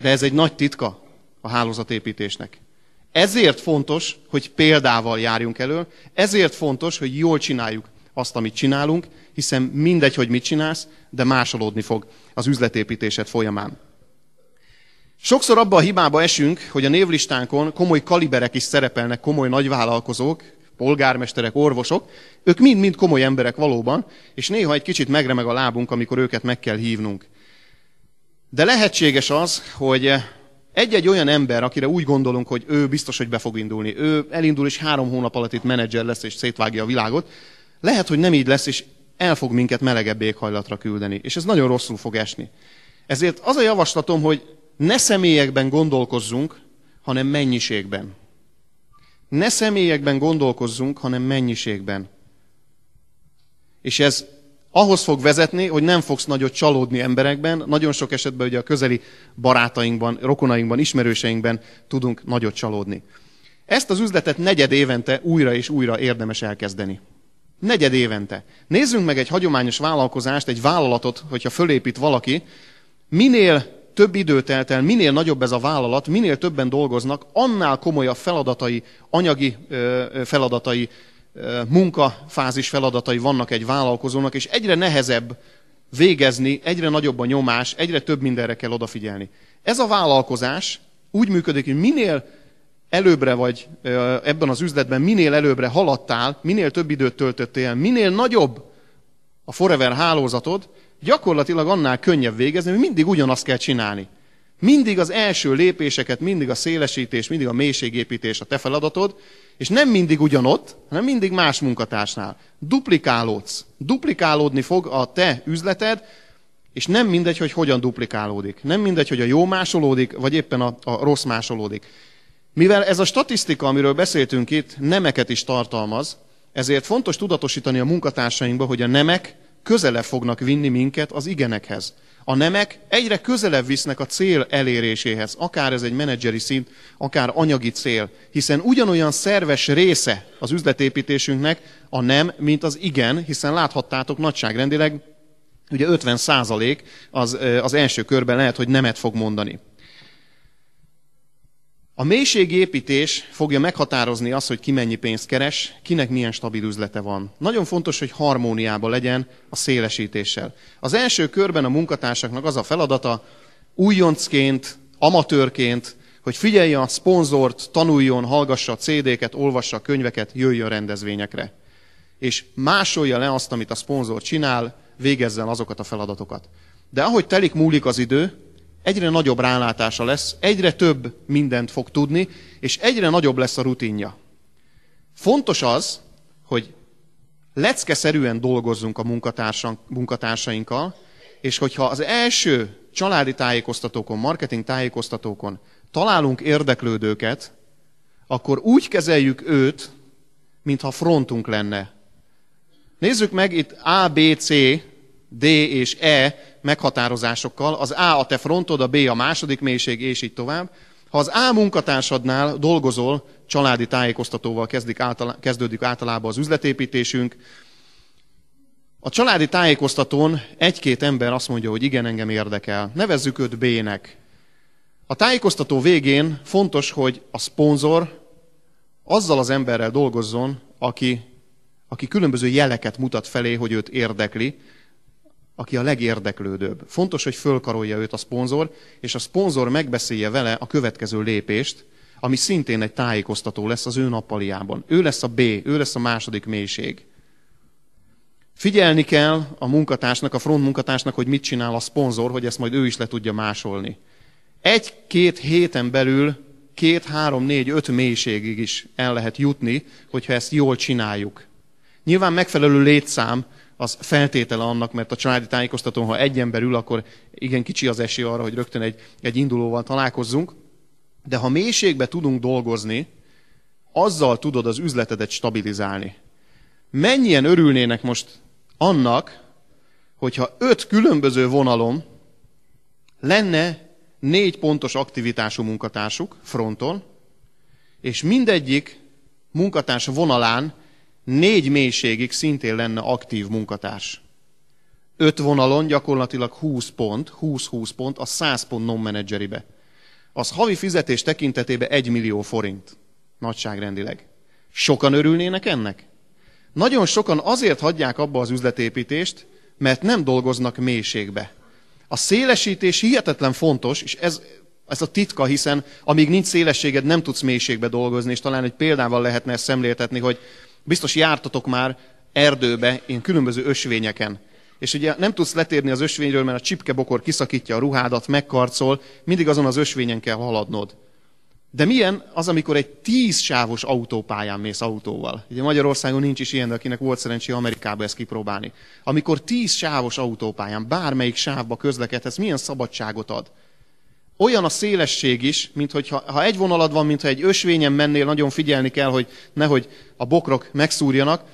De ez egy nagy titka a hálózatépítésnek. Ezért fontos, hogy példával járjunk elő, ezért fontos, hogy jól csináljuk azt, amit csinálunk, hiszen mindegy, hogy mit csinálsz, de másolódni fog az üzletépítésed folyamán. Sokszor abba a hibába esünk, hogy a névlistánkon komoly kaliberek is szerepelnek, komoly nagyvállalkozók, polgármesterek, orvosok. Ők mind-mind komoly emberek valóban, és néha egy kicsit megremeg a lábunk, amikor őket meg kell hívnunk. De lehetséges az, hogy egy-egy olyan ember, akire úgy gondolunk, hogy ő biztos, hogy be fog indulni, ő elindul és három hónap alatt itt menedzser lesz és szétvágja a világot, lehet, hogy nem így lesz, és el fog minket melegebb éghajlatra küldeni, és ez nagyon rosszul fog esni. Ezért az a javaslatom, hogy ne személyekben gondolkozzunk, hanem mennyiségben. Ne személyekben gondolkozzunk, hanem mennyiségben. És ez ahhoz fog vezetni, hogy nem fogsz nagyot csalódni emberekben. Nagyon sok esetben ugye a közeli barátainkban, rokonainkban, ismerőseinkben tudunk nagyot csalódni. Ezt az üzletet negyed évente újra és újra érdemes elkezdeni. Negyed évente. Nézzünk meg egy hagyományos vállalkozást, egy vállalatot, hogyha fölépít valaki, minél több idő telt el, minél nagyobb ez a vállalat, minél többen dolgoznak, annál komolyabb feladatai, anyagi feladatai, munkafázis feladatai vannak egy vállalkozónak, és egyre nehezebb végezni, egyre nagyobb a nyomás, egyre több mindenre kell odafigyelni. Ez a vállalkozás úgy működik, hogy minél előbbre vagy ebben az üzletben, minél előbbre haladtál, minél több időt töltöttél, minél nagyobb a Forever hálózatod, gyakorlatilag annál könnyebb végezni, hogy mindig ugyanazt kell csinálni. Mindig az első lépéseket, mindig a szélesítés, mindig a mélységépítés a te feladatod, és nem mindig ugyanott, hanem mindig más munkatársnál. Duplikálódsz. Duplikálódni fog a te üzleted, és nem mindegy, hogy hogyan duplikálódik. Nem mindegy, hogy a jó másolódik, vagy éppen a, a rossz másolódik. Mivel ez a statisztika, amiről beszéltünk itt, nemeket is tartalmaz, ezért fontos tudatosítani a munkatársainkba, hogy a nemek közele fognak vinni minket az igenekhez. A nemek egyre közelebb visznek a cél eléréséhez, akár ez egy menedzseri szint, akár anyagi cél, hiszen ugyanolyan szerves része az üzletépítésünknek a nem, mint az igen, hiszen láthattátok nagyságrendileg, ugye 50 százalék az, az első körben lehet, hogy nemet fog mondani. A mélységépítés fogja meghatározni azt, hogy ki mennyi pénzt keres, kinek milyen stabil üzlete van. Nagyon fontos, hogy harmóniában legyen a szélesítéssel. Az első körben a munkatársaknak az a feladata, újoncként, amatőrként, hogy figyelje a szponzort, tanuljon, hallgassa a CD-ket, olvassa a könyveket, jöjjön rendezvényekre. És másolja le azt, amit a szponzor csinál, végezzen azokat a feladatokat. De ahogy telik múlik az idő, egyre nagyobb rálátása lesz, egyre több mindent fog tudni, és egyre nagyobb lesz a rutinja. Fontos az, hogy leckeszerűen dolgozzunk a munkatársainkkal, és hogyha az első családi tájékoztatókon, marketing tájékoztatókon találunk érdeklődőket, akkor úgy kezeljük őt, mintha frontunk lenne. Nézzük meg itt A, B, C D és E meghatározásokkal, az A a te frontod, a B a második mélység, és így tovább. Ha az A munkatársadnál dolgozol, családi tájékoztatóval kezdik általá, kezdődik általában az üzletépítésünk. A családi tájékoztatón egy-két ember azt mondja, hogy igen, engem érdekel. Nevezzük őt B-nek. A tájékoztató végén fontos, hogy a szponzor azzal az emberrel dolgozzon, aki, aki különböző jeleket mutat felé, hogy őt érdekli, aki a legérdeklődőbb. Fontos, hogy fölkarolja őt a szponzor, és a szponzor megbeszélje vele a következő lépést, ami szintén egy tájékoztató lesz az ő nappaliában. Ő lesz a B, ő lesz a második mélység. Figyelni kell a munkatársnak, a front munkatársnak, hogy mit csinál a szponzor, hogy ezt majd ő is le tudja másolni. Egy-két héten belül két, három, négy, öt mélységig is el lehet jutni, hogyha ezt jól csináljuk. Nyilván megfelelő létszám, az feltétele annak, mert a családi tájékoztatón, ha egy ember ül, akkor igen kicsi az esély arra, hogy rögtön egy, egy indulóval találkozzunk. De ha mélységbe tudunk dolgozni, azzal tudod az üzletedet stabilizálni. Mennyien örülnének most annak, hogyha öt különböző vonalon lenne négy pontos aktivitású munkatársuk fronton, és mindegyik munkatárs vonalán négy mélységig szintén lenne aktív munkatárs. Öt vonalon gyakorlatilag 20 pont, 20-20 pont, a 100 pont non-menedzseribe. Az havi fizetés tekintetében 1 millió forint. Nagyságrendileg. Sokan örülnének ennek? Nagyon sokan azért hagyják abba az üzletépítést, mert nem dolgoznak mélységbe. A szélesítés hihetetlen fontos, és ez, ez a titka, hiszen amíg nincs szélességed, nem tudsz mélységbe dolgozni, és talán egy példával lehetne ezt szemléltetni, hogy Biztos jártatok már erdőbe, én különböző ösvényeken. És ugye nem tudsz letérni az ösvényről, mert a csipkebokor kiszakítja a ruhádat, megkarcol, mindig azon az ösvényen kell haladnod. De milyen az, amikor egy tíz sávos autópályán mész autóval? Ugye Magyarországon nincs is ilyen, de akinek volt szerencsé Amerikába ezt kipróbálni. Amikor tíz sávos autópályán, bármelyik sávba közlekedhetsz, milyen szabadságot ad? olyan a szélesség is, mint hogyha, ha egy vonalad van, mintha egy ösvényen mennél, nagyon figyelni kell, hogy nehogy a bokrok megszúrjanak,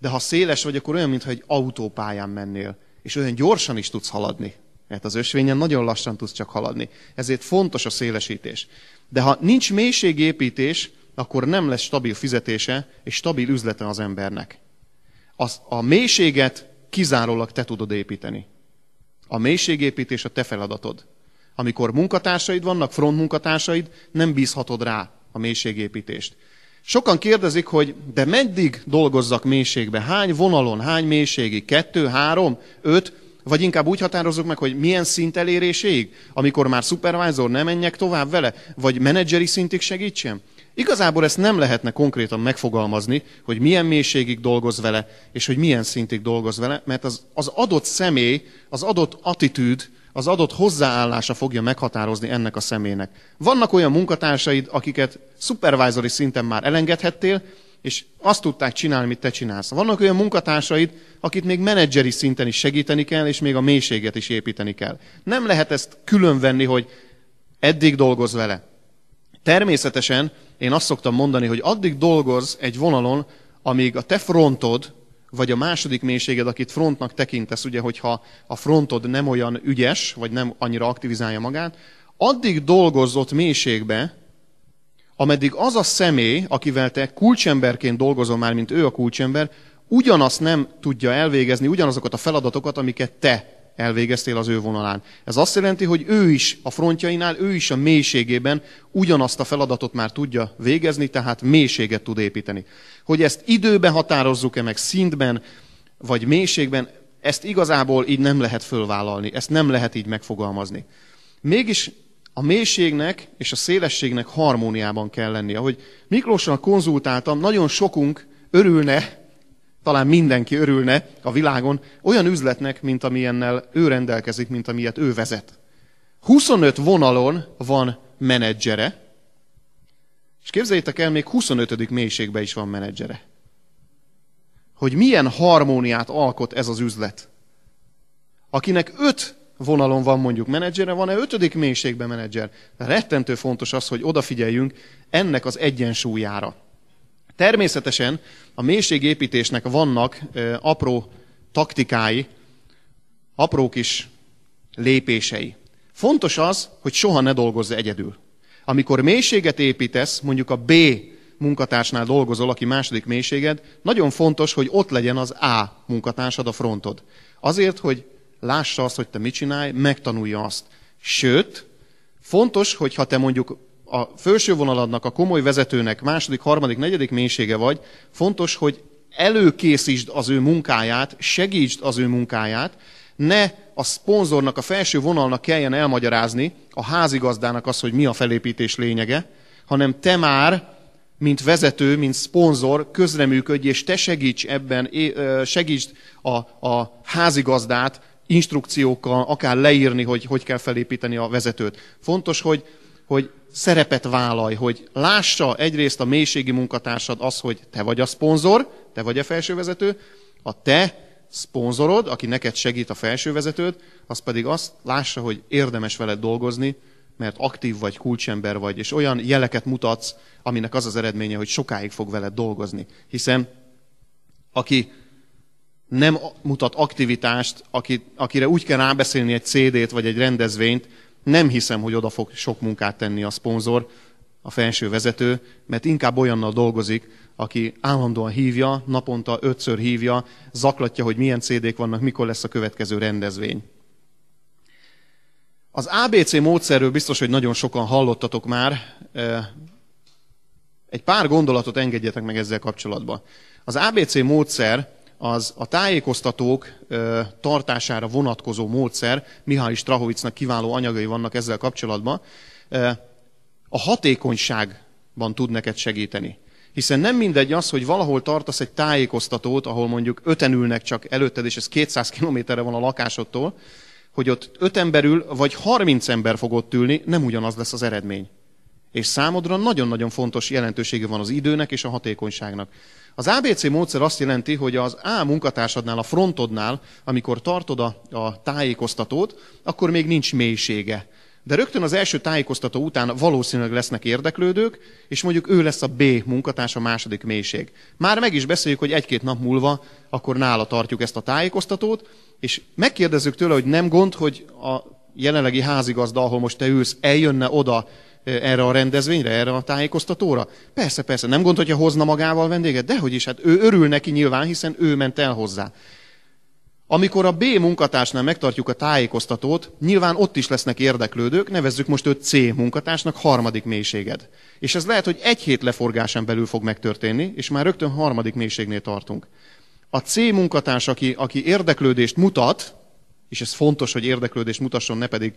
de ha széles vagy, akkor olyan, mintha egy autópályán mennél, és olyan gyorsan is tudsz haladni. Mert hát az ösvényen nagyon lassan tudsz csak haladni. Ezért fontos a szélesítés. De ha nincs mélységépítés, akkor nem lesz stabil fizetése és stabil üzlete az embernek. Az, a mélységet kizárólag te tudod építeni. A mélységépítés a te feladatod. Amikor munkatársaid vannak, frontmunkatársaid, nem bízhatod rá a mélységépítést. Sokan kérdezik, hogy de meddig dolgozzak mélységbe? Hány vonalon, hány mélységig? Kettő, három, öt? Vagy inkább úgy határozok meg, hogy milyen szint eléréséig? Amikor már supervisor, nem menjek tovább vele? Vagy menedzseri szintig segítsem? Igazából ezt nem lehetne konkrétan megfogalmazni, hogy milyen mélységig dolgoz vele, és hogy milyen szintig dolgoz vele, mert az, az adott személy, az adott attitűd, az adott hozzáállása fogja meghatározni ennek a személynek. Vannak olyan munkatársaid, akiket szupervázori szinten már elengedhettél, és azt tudták csinálni, amit te csinálsz. Vannak olyan munkatársaid, akit még menedzseri szinten is segíteni kell, és még a mélységet is építeni kell. Nem lehet ezt különvenni, hogy eddig dolgoz vele, Természetesen én azt szoktam mondani, hogy addig dolgoz egy vonalon, amíg a te frontod, vagy a második mélységed, akit frontnak tekintesz, ugye, hogyha a frontod nem olyan ügyes, vagy nem annyira aktivizálja magát, addig dolgozott mélységbe, ameddig az a személy, akivel te kulcsemberként dolgozol már, mint ő a kulcsember, ugyanazt nem tudja elvégezni, ugyanazokat a feladatokat, amiket te elvégeztél az ő vonalán. Ez azt jelenti, hogy ő is a frontjainál, ő is a mélységében ugyanazt a feladatot már tudja végezni, tehát mélységet tud építeni. Hogy ezt időben határozzuk-e meg, szintben, vagy mélységben, ezt igazából így nem lehet fölvállalni, ezt nem lehet így megfogalmazni. Mégis a mélységnek és a szélességnek harmóniában kell lennie. Ahogy Miklóssal konzultáltam, nagyon sokunk örülne, talán mindenki örülne a világon olyan üzletnek, mint amilyennel ő rendelkezik, mint amilyet ő vezet. 25 vonalon van menedzsere, és képzeljétek el, még 25. mélységbe is van menedzsere. Hogy milyen harmóniát alkot ez az üzlet. Akinek 5 vonalon van mondjuk menedzsere, van-e 5. mélységben menedzser? De rettentő fontos az, hogy odafigyeljünk ennek az egyensúlyára. Természetesen a mélységépítésnek vannak apró taktikái, apró kis lépései. Fontos az, hogy soha ne dolgozz egyedül. Amikor mélységet építesz, mondjuk a B munkatársnál dolgozol, aki második mélységed, nagyon fontos, hogy ott legyen az A munkatársad a frontod. Azért, hogy lássa azt, hogy te mit csinálj, megtanulja azt. Sőt, fontos, hogy ha te mondjuk a felső vonaladnak, a komoly vezetőnek második, harmadik, negyedik mélysége vagy, fontos, hogy előkészítsd az ő munkáját, segítsd az ő munkáját, ne a szponzornak, a felső vonalnak kelljen elmagyarázni a házigazdának az, hogy mi a felépítés lényege, hanem te már, mint vezető, mint szponzor közreműködj, és te segíts ebben, segítsd a, a házigazdát instrukciókkal, akár leírni, hogy hogy kell felépíteni a vezetőt. Fontos, hogy, hogy szerepet vállalj, hogy lássa egyrészt a mélységi munkatársad az, hogy te vagy a szponzor, te vagy a felsővezető, a te szponzorod, aki neked segít a felsővezetőd, az pedig azt lássa, hogy érdemes veled dolgozni, mert aktív vagy, kulcsember vagy, és olyan jeleket mutatsz, aminek az az eredménye, hogy sokáig fog veled dolgozni. Hiszen aki nem mutat aktivitást, aki akire úgy kell rábeszélni egy CD-t vagy egy rendezvényt, nem hiszem, hogy oda fog sok munkát tenni a szponzor, a felső vezető, mert inkább olyannal dolgozik, aki állandóan hívja, naponta ötször hívja, zaklatja, hogy milyen CD-k vannak, mikor lesz a következő rendezvény. Az ABC módszerről biztos, hogy nagyon sokan hallottatok már. Egy pár gondolatot engedjetek meg ezzel kapcsolatban. Az ABC módszer az a tájékoztatók tartására vonatkozó módszer, Mihály Strahovicnak kiváló anyagai vannak ezzel kapcsolatban, a hatékonyságban tud neked segíteni. Hiszen nem mindegy az, hogy valahol tartasz egy tájékoztatót, ahol mondjuk öten ülnek csak előtted, és ez 200 kilométerre van a lakásodtól, hogy ott öt ember ül, vagy 30 ember fog ott ülni, nem ugyanaz lesz az eredmény. És számodra nagyon-nagyon fontos jelentősége van az időnek és a hatékonyságnak. Az ABC módszer azt jelenti, hogy az A munkatársadnál, a frontodnál, amikor tartod a, a tájékoztatót, akkor még nincs mélysége. De rögtön az első tájékoztató után valószínűleg lesznek érdeklődők, és mondjuk ő lesz a B munkatárs, a második mélység. Már meg is beszéljük, hogy egy-két nap múlva akkor nála tartjuk ezt a tájékoztatót, és megkérdezzük tőle, hogy nem gond, hogy a jelenlegi házigazda, ahol most te ülsz, eljönne oda Eh, erre a rendezvényre, erre a tájékoztatóra? Persze, persze, nem gond, hogyha hozna magával vendéget, dehogy is, hát ő örül neki nyilván, hiszen ő ment el hozzá. Amikor a B munkatársnál megtartjuk a tájékoztatót, nyilván ott is lesznek érdeklődők, nevezzük most őt C munkatársnak harmadik mélységed. És ez lehet, hogy egy hét leforgásán belül fog megtörténni, és már rögtön harmadik mélységnél tartunk. A C munkatárs, aki, aki érdeklődést mutat, és ez fontos, hogy érdeklődést mutasson, ne pedig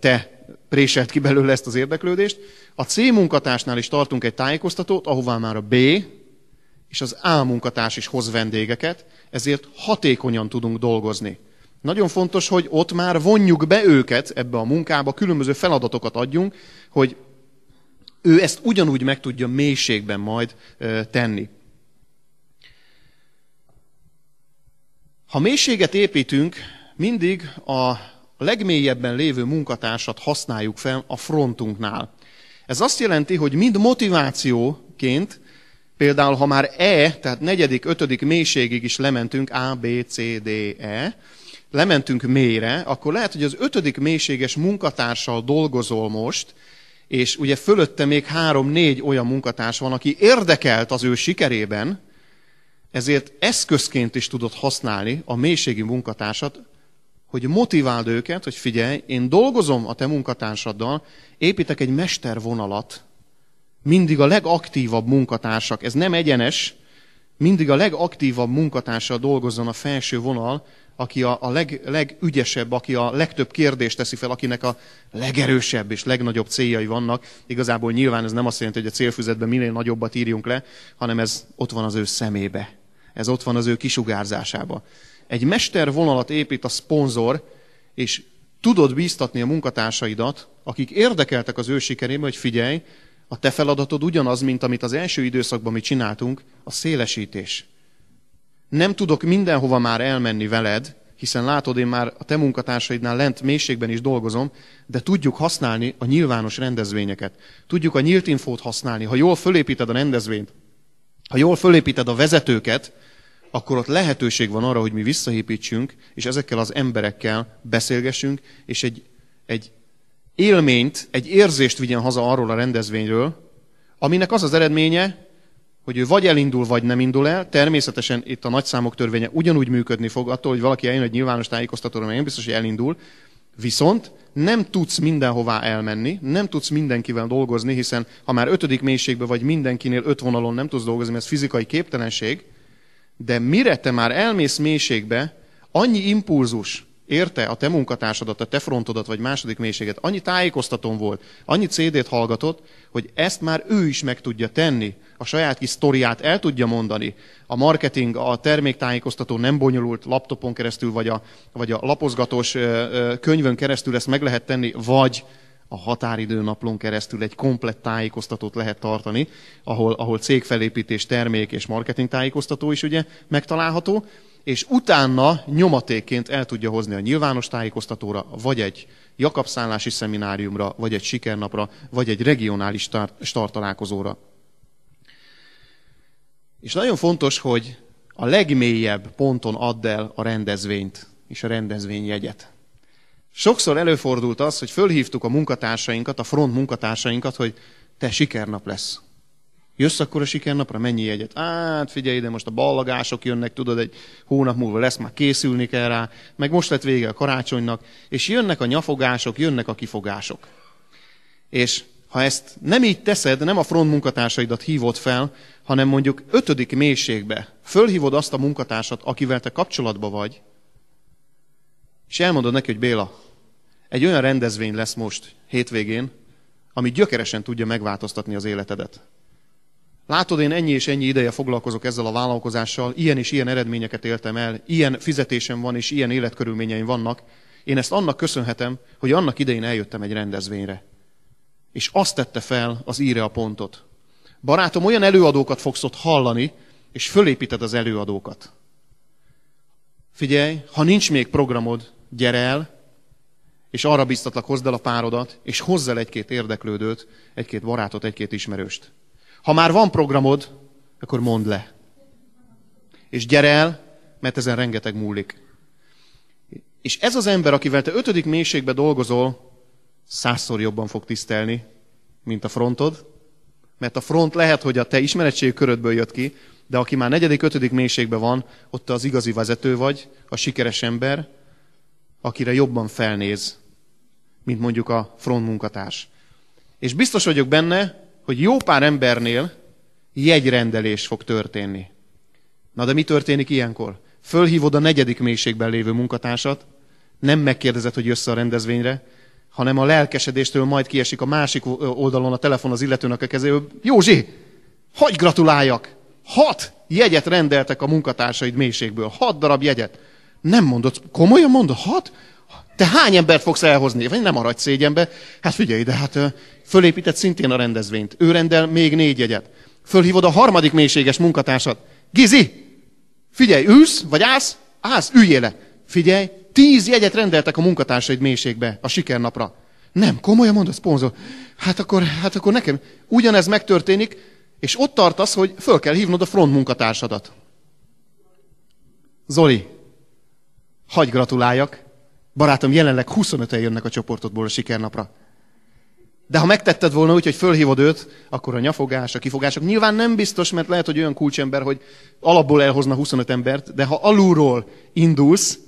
te préselt ki belőle ezt az érdeklődést. A C munkatársnál is tartunk egy tájékoztatót, ahová már a B és az A munkatárs is hoz vendégeket, ezért hatékonyan tudunk dolgozni. Nagyon fontos, hogy ott már vonjuk be őket ebbe a munkába, különböző feladatokat adjunk, hogy ő ezt ugyanúgy meg tudja mélységben majd tenni. Ha mélységet építünk, mindig a a legmélyebben lévő munkatársat használjuk fel a frontunknál. Ez azt jelenti, hogy mind motivációként, például ha már E, tehát negyedik, ötödik mélységig is lementünk, A, B, C, D, E, lementünk mélyre, akkor lehet, hogy az ötödik mélységes munkatársal dolgozol most, és ugye fölötte még három-négy olyan munkatárs van, aki érdekelt az ő sikerében, ezért eszközként is tudod használni a mélységi munkatársat hogy motiváld őket, hogy figyelj, én dolgozom a te munkatársaddal, építek egy mestervonalat, mindig a legaktívabb munkatársak, ez nem egyenes, mindig a legaktívabb munkatársa dolgozzon a felső vonal, aki a, a leg, legügyesebb, aki a legtöbb kérdést teszi fel, akinek a legerősebb és legnagyobb céljai vannak. Igazából nyilván ez nem azt jelenti, hogy a célfüzetben minél nagyobbat írjunk le, hanem ez ott van az ő szemébe. Ez ott van az ő kisugárzásába egy mestervonalat épít a szponzor, és tudod bíztatni a munkatársaidat, akik érdekeltek az ő sikerében, hogy figyelj, a te feladatod ugyanaz, mint amit az első időszakban mi csináltunk, a szélesítés. Nem tudok mindenhova már elmenni veled, hiszen látod, én már a te munkatársaidnál lent mélységben is dolgozom, de tudjuk használni a nyilvános rendezvényeket. Tudjuk a nyílt infót használni. Ha jól fölépíted a rendezvényt, ha jól fölépíted a vezetőket, akkor ott lehetőség van arra, hogy mi visszahépítsünk, és ezekkel az emberekkel beszélgessünk, és egy, egy élményt, egy érzést vigyen haza arról a rendezvényről, aminek az az eredménye, hogy ő vagy elindul, vagy nem indul el. Természetesen itt a nagyszámok törvénye ugyanúgy működni fog attól, hogy valaki eljön egy nyilvános tájékoztatóra, mert én biztos, hogy elindul. Viszont nem tudsz mindenhová elmenni, nem tudsz mindenkivel dolgozni, hiszen ha már ötödik mélységben vagy mindenkinél öt vonalon nem tudsz dolgozni, mert ez fizikai képtelenség, de mire te már elmész mélységbe, annyi impulzus érte a te munkatársadat, a te frontodat, vagy második mélységet, annyi tájékoztatón volt, annyi CD-t hallgatott, hogy ezt már ő is meg tudja tenni, a saját kis sztoriát el tudja mondani. A marketing, a terméktájékoztató nem bonyolult laptopon keresztül, vagy a, vagy a lapozgatós könyvön keresztül ezt meg lehet tenni, vagy a határidő naplon keresztül egy komplett tájékoztatót lehet tartani, ahol, ahol cégfelépítés, termék és marketing tájékoztató is ugye megtalálható, és utána nyomatékként el tudja hozni a nyilvános tájékoztatóra, vagy egy jakabszállási szemináriumra, vagy egy sikernapra, vagy egy regionális startalálkozóra. És nagyon fontos, hogy a legmélyebb ponton add el a rendezvényt és a rendezvényjegyet. Sokszor előfordult az, hogy fölhívtuk a munkatársainkat, a front munkatársainkat, hogy te sikernap lesz. Jössz akkor a sikernapra, mennyi jegyet? Hát figyelj ide, most a ballagások jönnek, tudod, egy hónap múlva lesz, már készülni kell rá, meg most lett vége a karácsonynak, és jönnek a nyafogások, jönnek a kifogások. És ha ezt nem így teszed, nem a front munkatársaidat hívod fel, hanem mondjuk ötödik mélységbe fölhívod azt a munkatársat, akivel te kapcsolatban vagy, és elmondod neki, hogy Béla, egy olyan rendezvény lesz most hétvégén, ami gyökeresen tudja megváltoztatni az életedet. Látod, én ennyi és ennyi ideje foglalkozok ezzel a vállalkozással, ilyen és ilyen eredményeket éltem el, ilyen fizetésem van és ilyen életkörülményeim vannak. Én ezt annak köszönhetem, hogy annak idején eljöttem egy rendezvényre. És azt tette fel az íre a pontot. Barátom, olyan előadókat fogsz ott hallani, és fölépíted az előadókat. Figyelj, ha nincs még programod, gyere el, és arra biztatlak, hozd el a párodat, és hozz el egy-két érdeklődőt, egy-két barátot, egy-két ismerőst. Ha már van programod, akkor mondd le. És gyere el, mert ezen rengeteg múlik. És ez az ember, akivel te ötödik mélységbe dolgozol, százszor jobban fog tisztelni, mint a frontod, mert a front lehet, hogy a te ismeretségi körödből jött ki, de aki már negyedik, ötödik mélységben van, ott te az igazi vezető vagy, a sikeres ember, akire jobban felnéz, mint mondjuk a front munkatárs. És biztos vagyok benne, hogy jó pár embernél jegyrendelés fog történni. Na de mi történik ilyenkor? Fölhívod a negyedik mélységben lévő munkatársat, nem megkérdezed, hogy jössz a rendezvényre, hanem a lelkesedéstől majd kiesik a másik oldalon a telefon az illetőnek a kezéből. Józsi, hogy gratuláljak! Hat jegyet rendeltek a munkatársaid mélységből. Hat darab jegyet. Nem mondod, komolyan mondod, hat? Te hány embert fogsz elhozni? Vagy nem maradj szégyenbe. Hát figyelj, de hát fölépített szintén a rendezvényt. Ő rendel még négy jegyet. Fölhívod a harmadik mélységes munkatársat. Gizi, figyelj, ülsz, vagy állsz? Állsz, üljél le. Figyelj, tíz jegyet rendeltek a munkatársaid mélységbe, a sikernapra. Nem, komolyan mondod, szponzor. Hát akkor, hát akkor nekem ugyanez megtörténik, és ott tartasz, hogy föl kell hívnod a front munkatársadat. Zoli, hagy gratuláljak, barátom, jelenleg 25-en jönnek a csoportodból a sikernapra. De ha megtetted volna úgy, hogy fölhívod őt, akkor a nyafogás, a kifogások nyilván nem biztos, mert lehet, hogy olyan kulcsember, hogy alapból elhozna 25 embert, de ha alulról indulsz,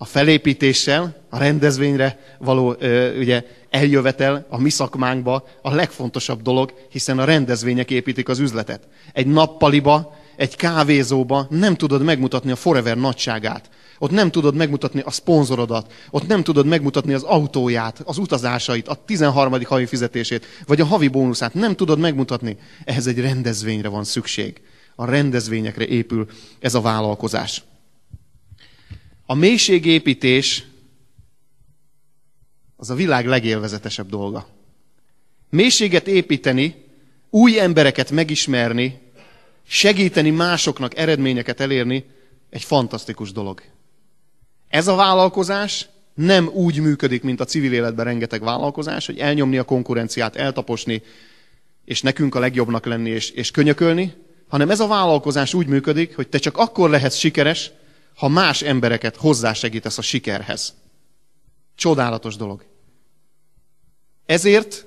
a felépítéssel, a rendezvényre való ö, ugye, eljövetel a mi szakmánkba a legfontosabb dolog, hiszen a rendezvények építik az üzletet. Egy nappaliba, egy kávézóba nem tudod megmutatni a Forever nagyságát. Ott nem tudod megmutatni a szponzorodat, ott nem tudod megmutatni az autóját, az utazásait, a 13. havi fizetését, vagy a havi bónuszát. Nem tudod megmutatni. Ehhez egy rendezvényre van szükség. A rendezvényekre épül ez a vállalkozás. A mélységépítés az a világ legélvezetesebb dolga. Mélységet építeni, új embereket megismerni, segíteni másoknak eredményeket elérni, egy fantasztikus dolog. Ez a vállalkozás nem úgy működik, mint a civil életben rengeteg vállalkozás, hogy elnyomni a konkurenciát, eltaposni, és nekünk a legjobbnak lenni és, és könyökölni, hanem ez a vállalkozás úgy működik, hogy te csak akkor lehetsz sikeres, ha más embereket hozzásegítesz a sikerhez. Csodálatos dolog. Ezért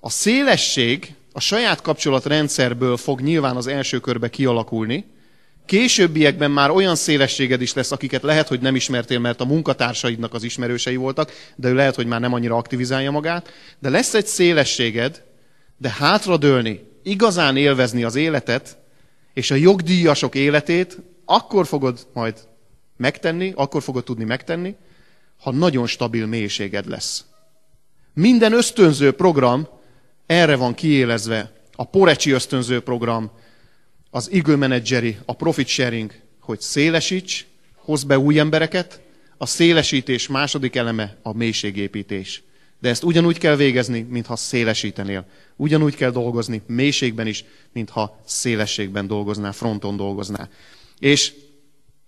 a szélesség a saját kapcsolatrendszerből fog nyilván az első körbe kialakulni, Későbbiekben már olyan szélességed is lesz, akiket lehet, hogy nem ismertél, mert a munkatársaidnak az ismerősei voltak, de ő lehet, hogy már nem annyira aktivizálja magát. De lesz egy szélességed, de hátradőlni, igazán élvezni az életet, és a jogdíjasok életét, akkor fogod majd megtenni, akkor fogod tudni megtenni, ha nagyon stabil mélységed lesz. Minden ösztönző program erre van kiélezve. A Porecsi ösztönző program, az Eagle menedzseri, a profit sharing, hogy szélesíts, hozz be új embereket, a szélesítés második eleme a mélységépítés. De ezt ugyanúgy kell végezni, mintha szélesítenél. Ugyanúgy kell dolgozni mélységben is, mintha szélességben dolgoznál, fronton dolgoznál. És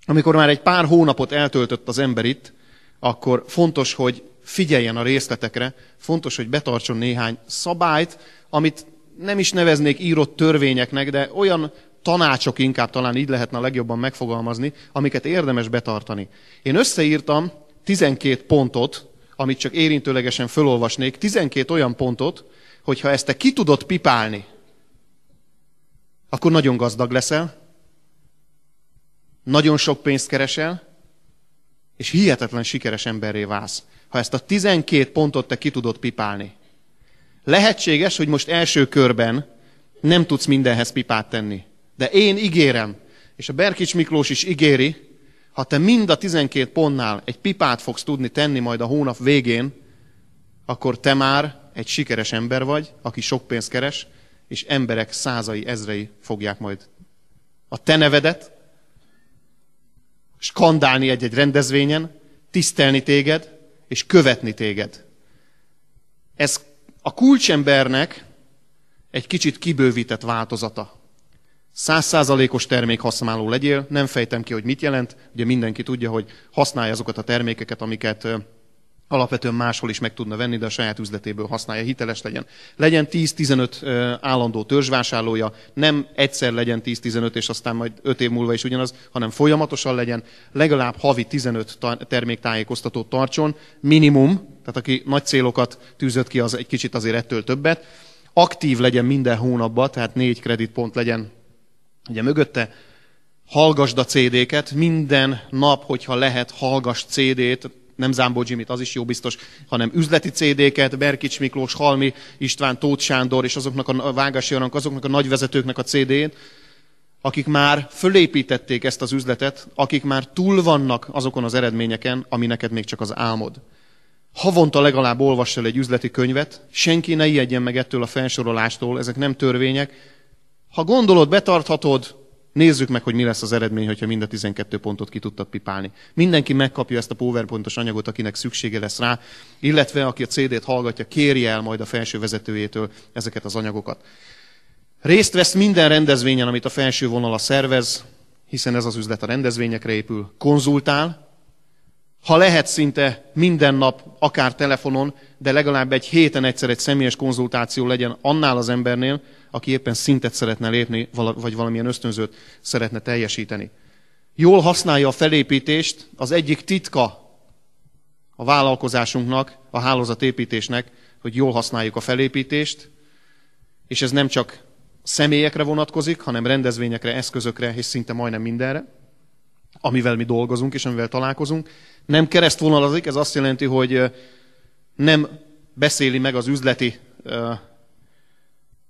amikor már egy pár hónapot eltöltött az ember itt, akkor fontos, hogy figyeljen a részletekre, fontos, hogy betartson néhány szabályt, amit nem is neveznék írott törvényeknek, de olyan tanácsok inkább talán így lehetne a legjobban megfogalmazni, amiket érdemes betartani. Én összeírtam 12 pontot, amit csak érintőlegesen fölolvasnék, 12 olyan pontot, hogyha ezt te ki tudod pipálni, akkor nagyon gazdag leszel, nagyon sok pénzt keresel, és hihetetlen sikeres emberré válsz. Ha ezt a 12 pontot te ki tudod pipálni. Lehetséges, hogy most első körben nem tudsz mindenhez pipát tenni. De én ígérem, és a Berkics Miklós is ígéri, ha te mind a 12 pontnál egy pipát fogsz tudni tenni majd a hónap végén, akkor te már egy sikeres ember vagy, aki sok pénzt keres, és emberek százai, ezrei fogják majd a te nevedet, skandálni egy-egy rendezvényen, tisztelni téged, és követni téged. Ez a kulcsembernek egy kicsit kibővített változata százszázalékos termékhasználó legyél, nem fejtem ki, hogy mit jelent, ugye mindenki tudja, hogy használja azokat a termékeket, amiket alapvetően máshol is meg tudna venni, de a saját üzletéből használja, hiteles legyen. Legyen 10-15 állandó törzsvásárlója, nem egyszer legyen 10-15, és aztán majd 5 év múlva is ugyanaz, hanem folyamatosan legyen, legalább havi 15 terméktájékoztatót tartson, minimum, tehát aki nagy célokat tűzött ki, az egy kicsit azért ettől többet, aktív legyen minden hónapban, tehát négy kreditpont legyen Ugye mögötte hallgasd a CD-ket, minden nap, hogyha lehet, hallgass CD-t, nem Zámbó Jimmy-t, az is jó biztos, hanem üzleti CD-ket, Berkics Miklós, Halmi István, Tóth Sándor és azoknak a Vágási Jarank, azoknak a nagyvezetőknek a CD-t, akik már fölépítették ezt az üzletet, akik már túl vannak azokon az eredményeken, ami neked még csak az álmod. Havonta legalább olvass el egy üzleti könyvet, senki ne ijedjen meg ettől a felsorolástól, ezek nem törvények, ha gondolod, betarthatod, nézzük meg, hogy mi lesz az eredmény, hogyha mind a 12 pontot ki tudtad pipálni. Mindenki megkapja ezt a PowerPointos anyagot, akinek szüksége lesz rá, illetve aki a CD-t hallgatja, kérje el majd a felső vezetőjétől ezeket az anyagokat. Részt vesz minden rendezvényen, amit a felső vonala szervez, hiszen ez az üzlet a rendezvényekre épül. Konzultál, ha lehet szinte minden nap, akár telefonon, de legalább egy héten egyszer egy személyes konzultáció legyen annál az embernél, aki éppen szintet szeretne lépni, vagy valamilyen ösztönzőt szeretne teljesíteni. Jól használja a felépítést, az egyik titka a vállalkozásunknak, a hálózatépítésnek, hogy jól használjuk a felépítést, és ez nem csak személyekre vonatkozik, hanem rendezvényekre, eszközökre, és szinte majdnem mindenre, amivel mi dolgozunk és amivel találkozunk, nem keresztvonalazik, ez azt jelenti, hogy nem beszéli meg az üzleti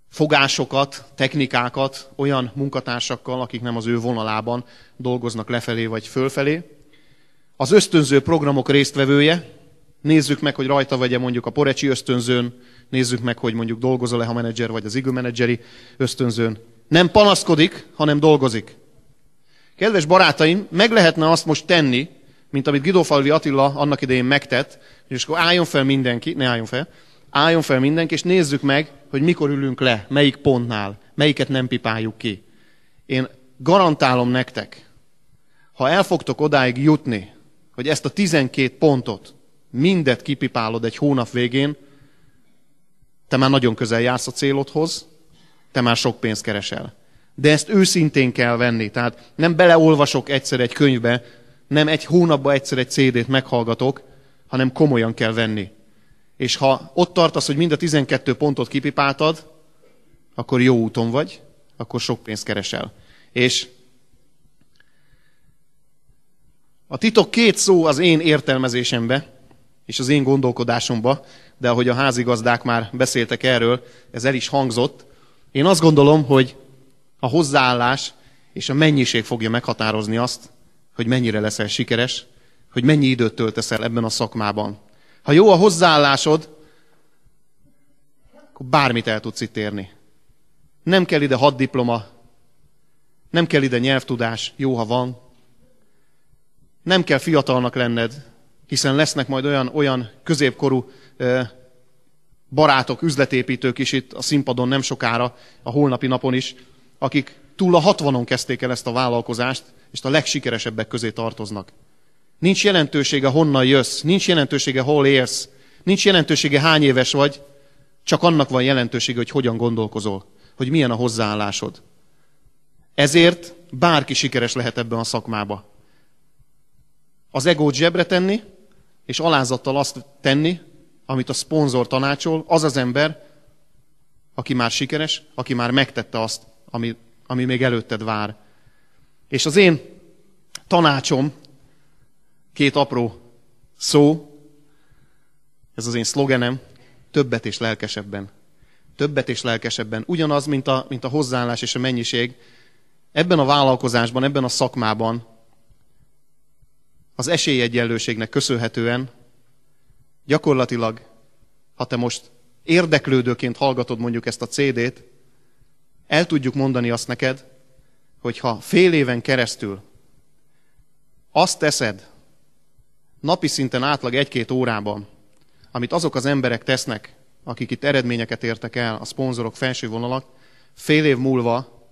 fogásokat, technikákat olyan munkatársakkal, akik nem az ő vonalában dolgoznak lefelé vagy fölfelé. Az ösztönző programok résztvevője, nézzük meg, hogy rajta vegye mondjuk a Porecsi ösztönzőn, nézzük meg, hogy mondjuk dolgozol-e, ha menedzser vagy az igőmenedzseri ösztönzőn. Nem panaszkodik, hanem dolgozik. Kedves barátaim, meg lehetne azt most tenni, mint amit Gidófalvi Attila annak idején megtett, és akkor álljon fel mindenki, ne álljon fel, álljon fel mindenki, és nézzük meg, hogy mikor ülünk le, melyik pontnál, melyiket nem pipáljuk ki. Én garantálom nektek, ha el fogtok odáig jutni, hogy ezt a 12 pontot mindet kipipálod egy hónap végén, te már nagyon közel jársz a célodhoz, te már sok pénzt keresel. De ezt őszintén kell venni. Tehát nem beleolvasok egyszer egy könyvbe, nem egy hónapban egyszer egy CD-t meghallgatok, hanem komolyan kell venni. És ha ott tartasz, hogy mind a 12 pontot kipipáltad, akkor jó úton vagy, akkor sok pénzt keresel. És a titok két szó az én értelmezésembe, és az én gondolkodásomba, de ahogy a házigazdák már beszéltek erről, ez el is hangzott. Én azt gondolom, hogy a hozzáállás és a mennyiség fogja meghatározni azt, hogy mennyire leszel sikeres, hogy mennyi időt töltesz el ebben a szakmában. Ha jó a hozzáállásod, akkor bármit el tudsz itt érni. Nem kell ide haddiploma, nem kell ide nyelvtudás, jó, ha van. Nem kell fiatalnak lenned, hiszen lesznek majd olyan, olyan középkorú barátok, üzletépítők is itt a színpadon nem sokára, a holnapi napon is, akik túl a hatvanon kezdték el ezt a vállalkozást, és a legsikeresebbek közé tartoznak. Nincs jelentősége, honnan jössz, nincs jelentősége, hol élsz, nincs jelentősége, hány éves vagy, csak annak van jelentősége, hogy hogyan gondolkozol, hogy milyen a hozzáállásod. Ezért bárki sikeres lehet ebben a szakmába. Az egót zsebre tenni, és alázattal azt tenni, amit a szponzor tanácsol, az az ember, aki már sikeres, aki már megtette azt, amit ami még előtted vár. És az én tanácsom, két apró szó, ez az én szlogenem, többet és lelkesebben. Többet és lelkesebben. Ugyanaz, mint a, mint a hozzáállás és a mennyiség. Ebben a vállalkozásban, ebben a szakmában az esélyegyenlőségnek köszönhetően gyakorlatilag, ha te most érdeklődőként hallgatod mondjuk ezt a CD-t, el tudjuk mondani azt neked, hogy ha fél éven keresztül azt teszed, napi szinten átlag egy-két órában, amit azok az emberek tesznek, akik itt eredményeket értek el, a szponzorok, felső vonalak, fél év múlva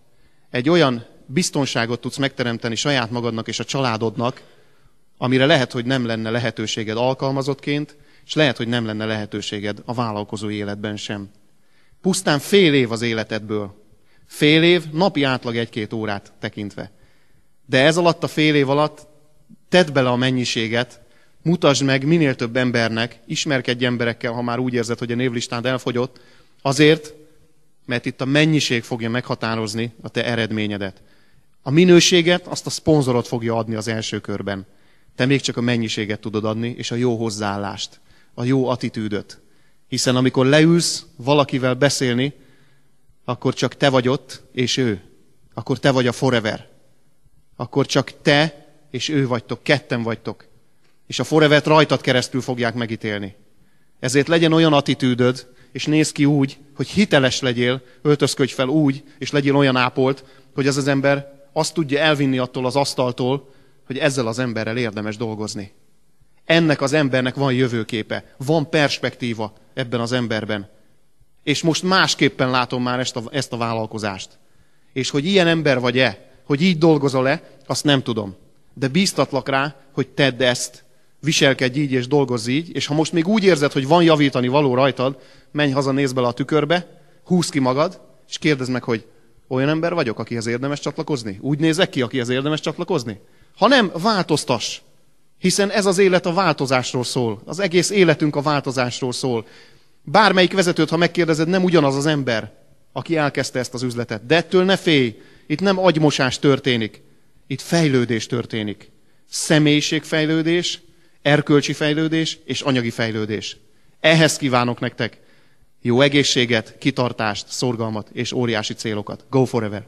egy olyan biztonságot tudsz megteremteni saját magadnak és a családodnak, amire lehet, hogy nem lenne lehetőséged alkalmazottként, és lehet, hogy nem lenne lehetőséged a vállalkozói életben sem. Pusztán fél év az életedből, Fél év, napi átlag egy-két órát tekintve. De ez alatt a fél év alatt tedd bele a mennyiséget, mutasd meg minél több embernek, ismerkedj emberekkel, ha már úgy érzed, hogy a névlistád elfogyott, azért, mert itt a mennyiség fogja meghatározni a te eredményedet. A minőséget azt a szponzorod fogja adni az első körben. Te még csak a mennyiséget tudod adni, és a jó hozzáállást, a jó attitűdöt. Hiszen amikor leülsz valakivel beszélni, akkor csak te vagy ott, és ő. Akkor te vagy a forever. Akkor csak te és ő vagytok, ketten vagytok. És a forevert rajtad keresztül fogják megítélni. Ezért legyen olyan attitűdöd, és néz ki úgy, hogy hiteles legyél, öltözködj fel úgy, és legyél olyan ápolt, hogy ez az ember azt tudja elvinni attól az asztaltól, hogy ezzel az emberrel érdemes dolgozni. Ennek az embernek van jövőképe, van perspektíva ebben az emberben. És most másképpen látom már ezt a, ezt a vállalkozást. És hogy ilyen ember vagy-e, hogy így dolgozol-e, azt nem tudom. De bíztatlak rá, hogy tedd ezt, viselkedj így és dolgozz így, és ha most még úgy érzed, hogy van javítani való rajtad, menj haza, nézd bele a tükörbe, húz ki magad, és kérdezd meg, hogy olyan ember vagyok, akihez érdemes csatlakozni? Úgy nézek ki, akihez érdemes csatlakozni? Ha nem, változtass! Hiszen ez az élet a változásról szól. Az egész életünk a változásról szól. Bármelyik vezetőt, ha megkérdezed, nem ugyanaz az ember, aki elkezdte ezt az üzletet. De ettől ne félj, itt nem agymosás történik, itt fejlődés történik. Személyiségfejlődés, erkölcsi fejlődés és anyagi fejlődés. Ehhez kívánok nektek jó egészséget, kitartást, szorgalmat és óriási célokat. Go forever!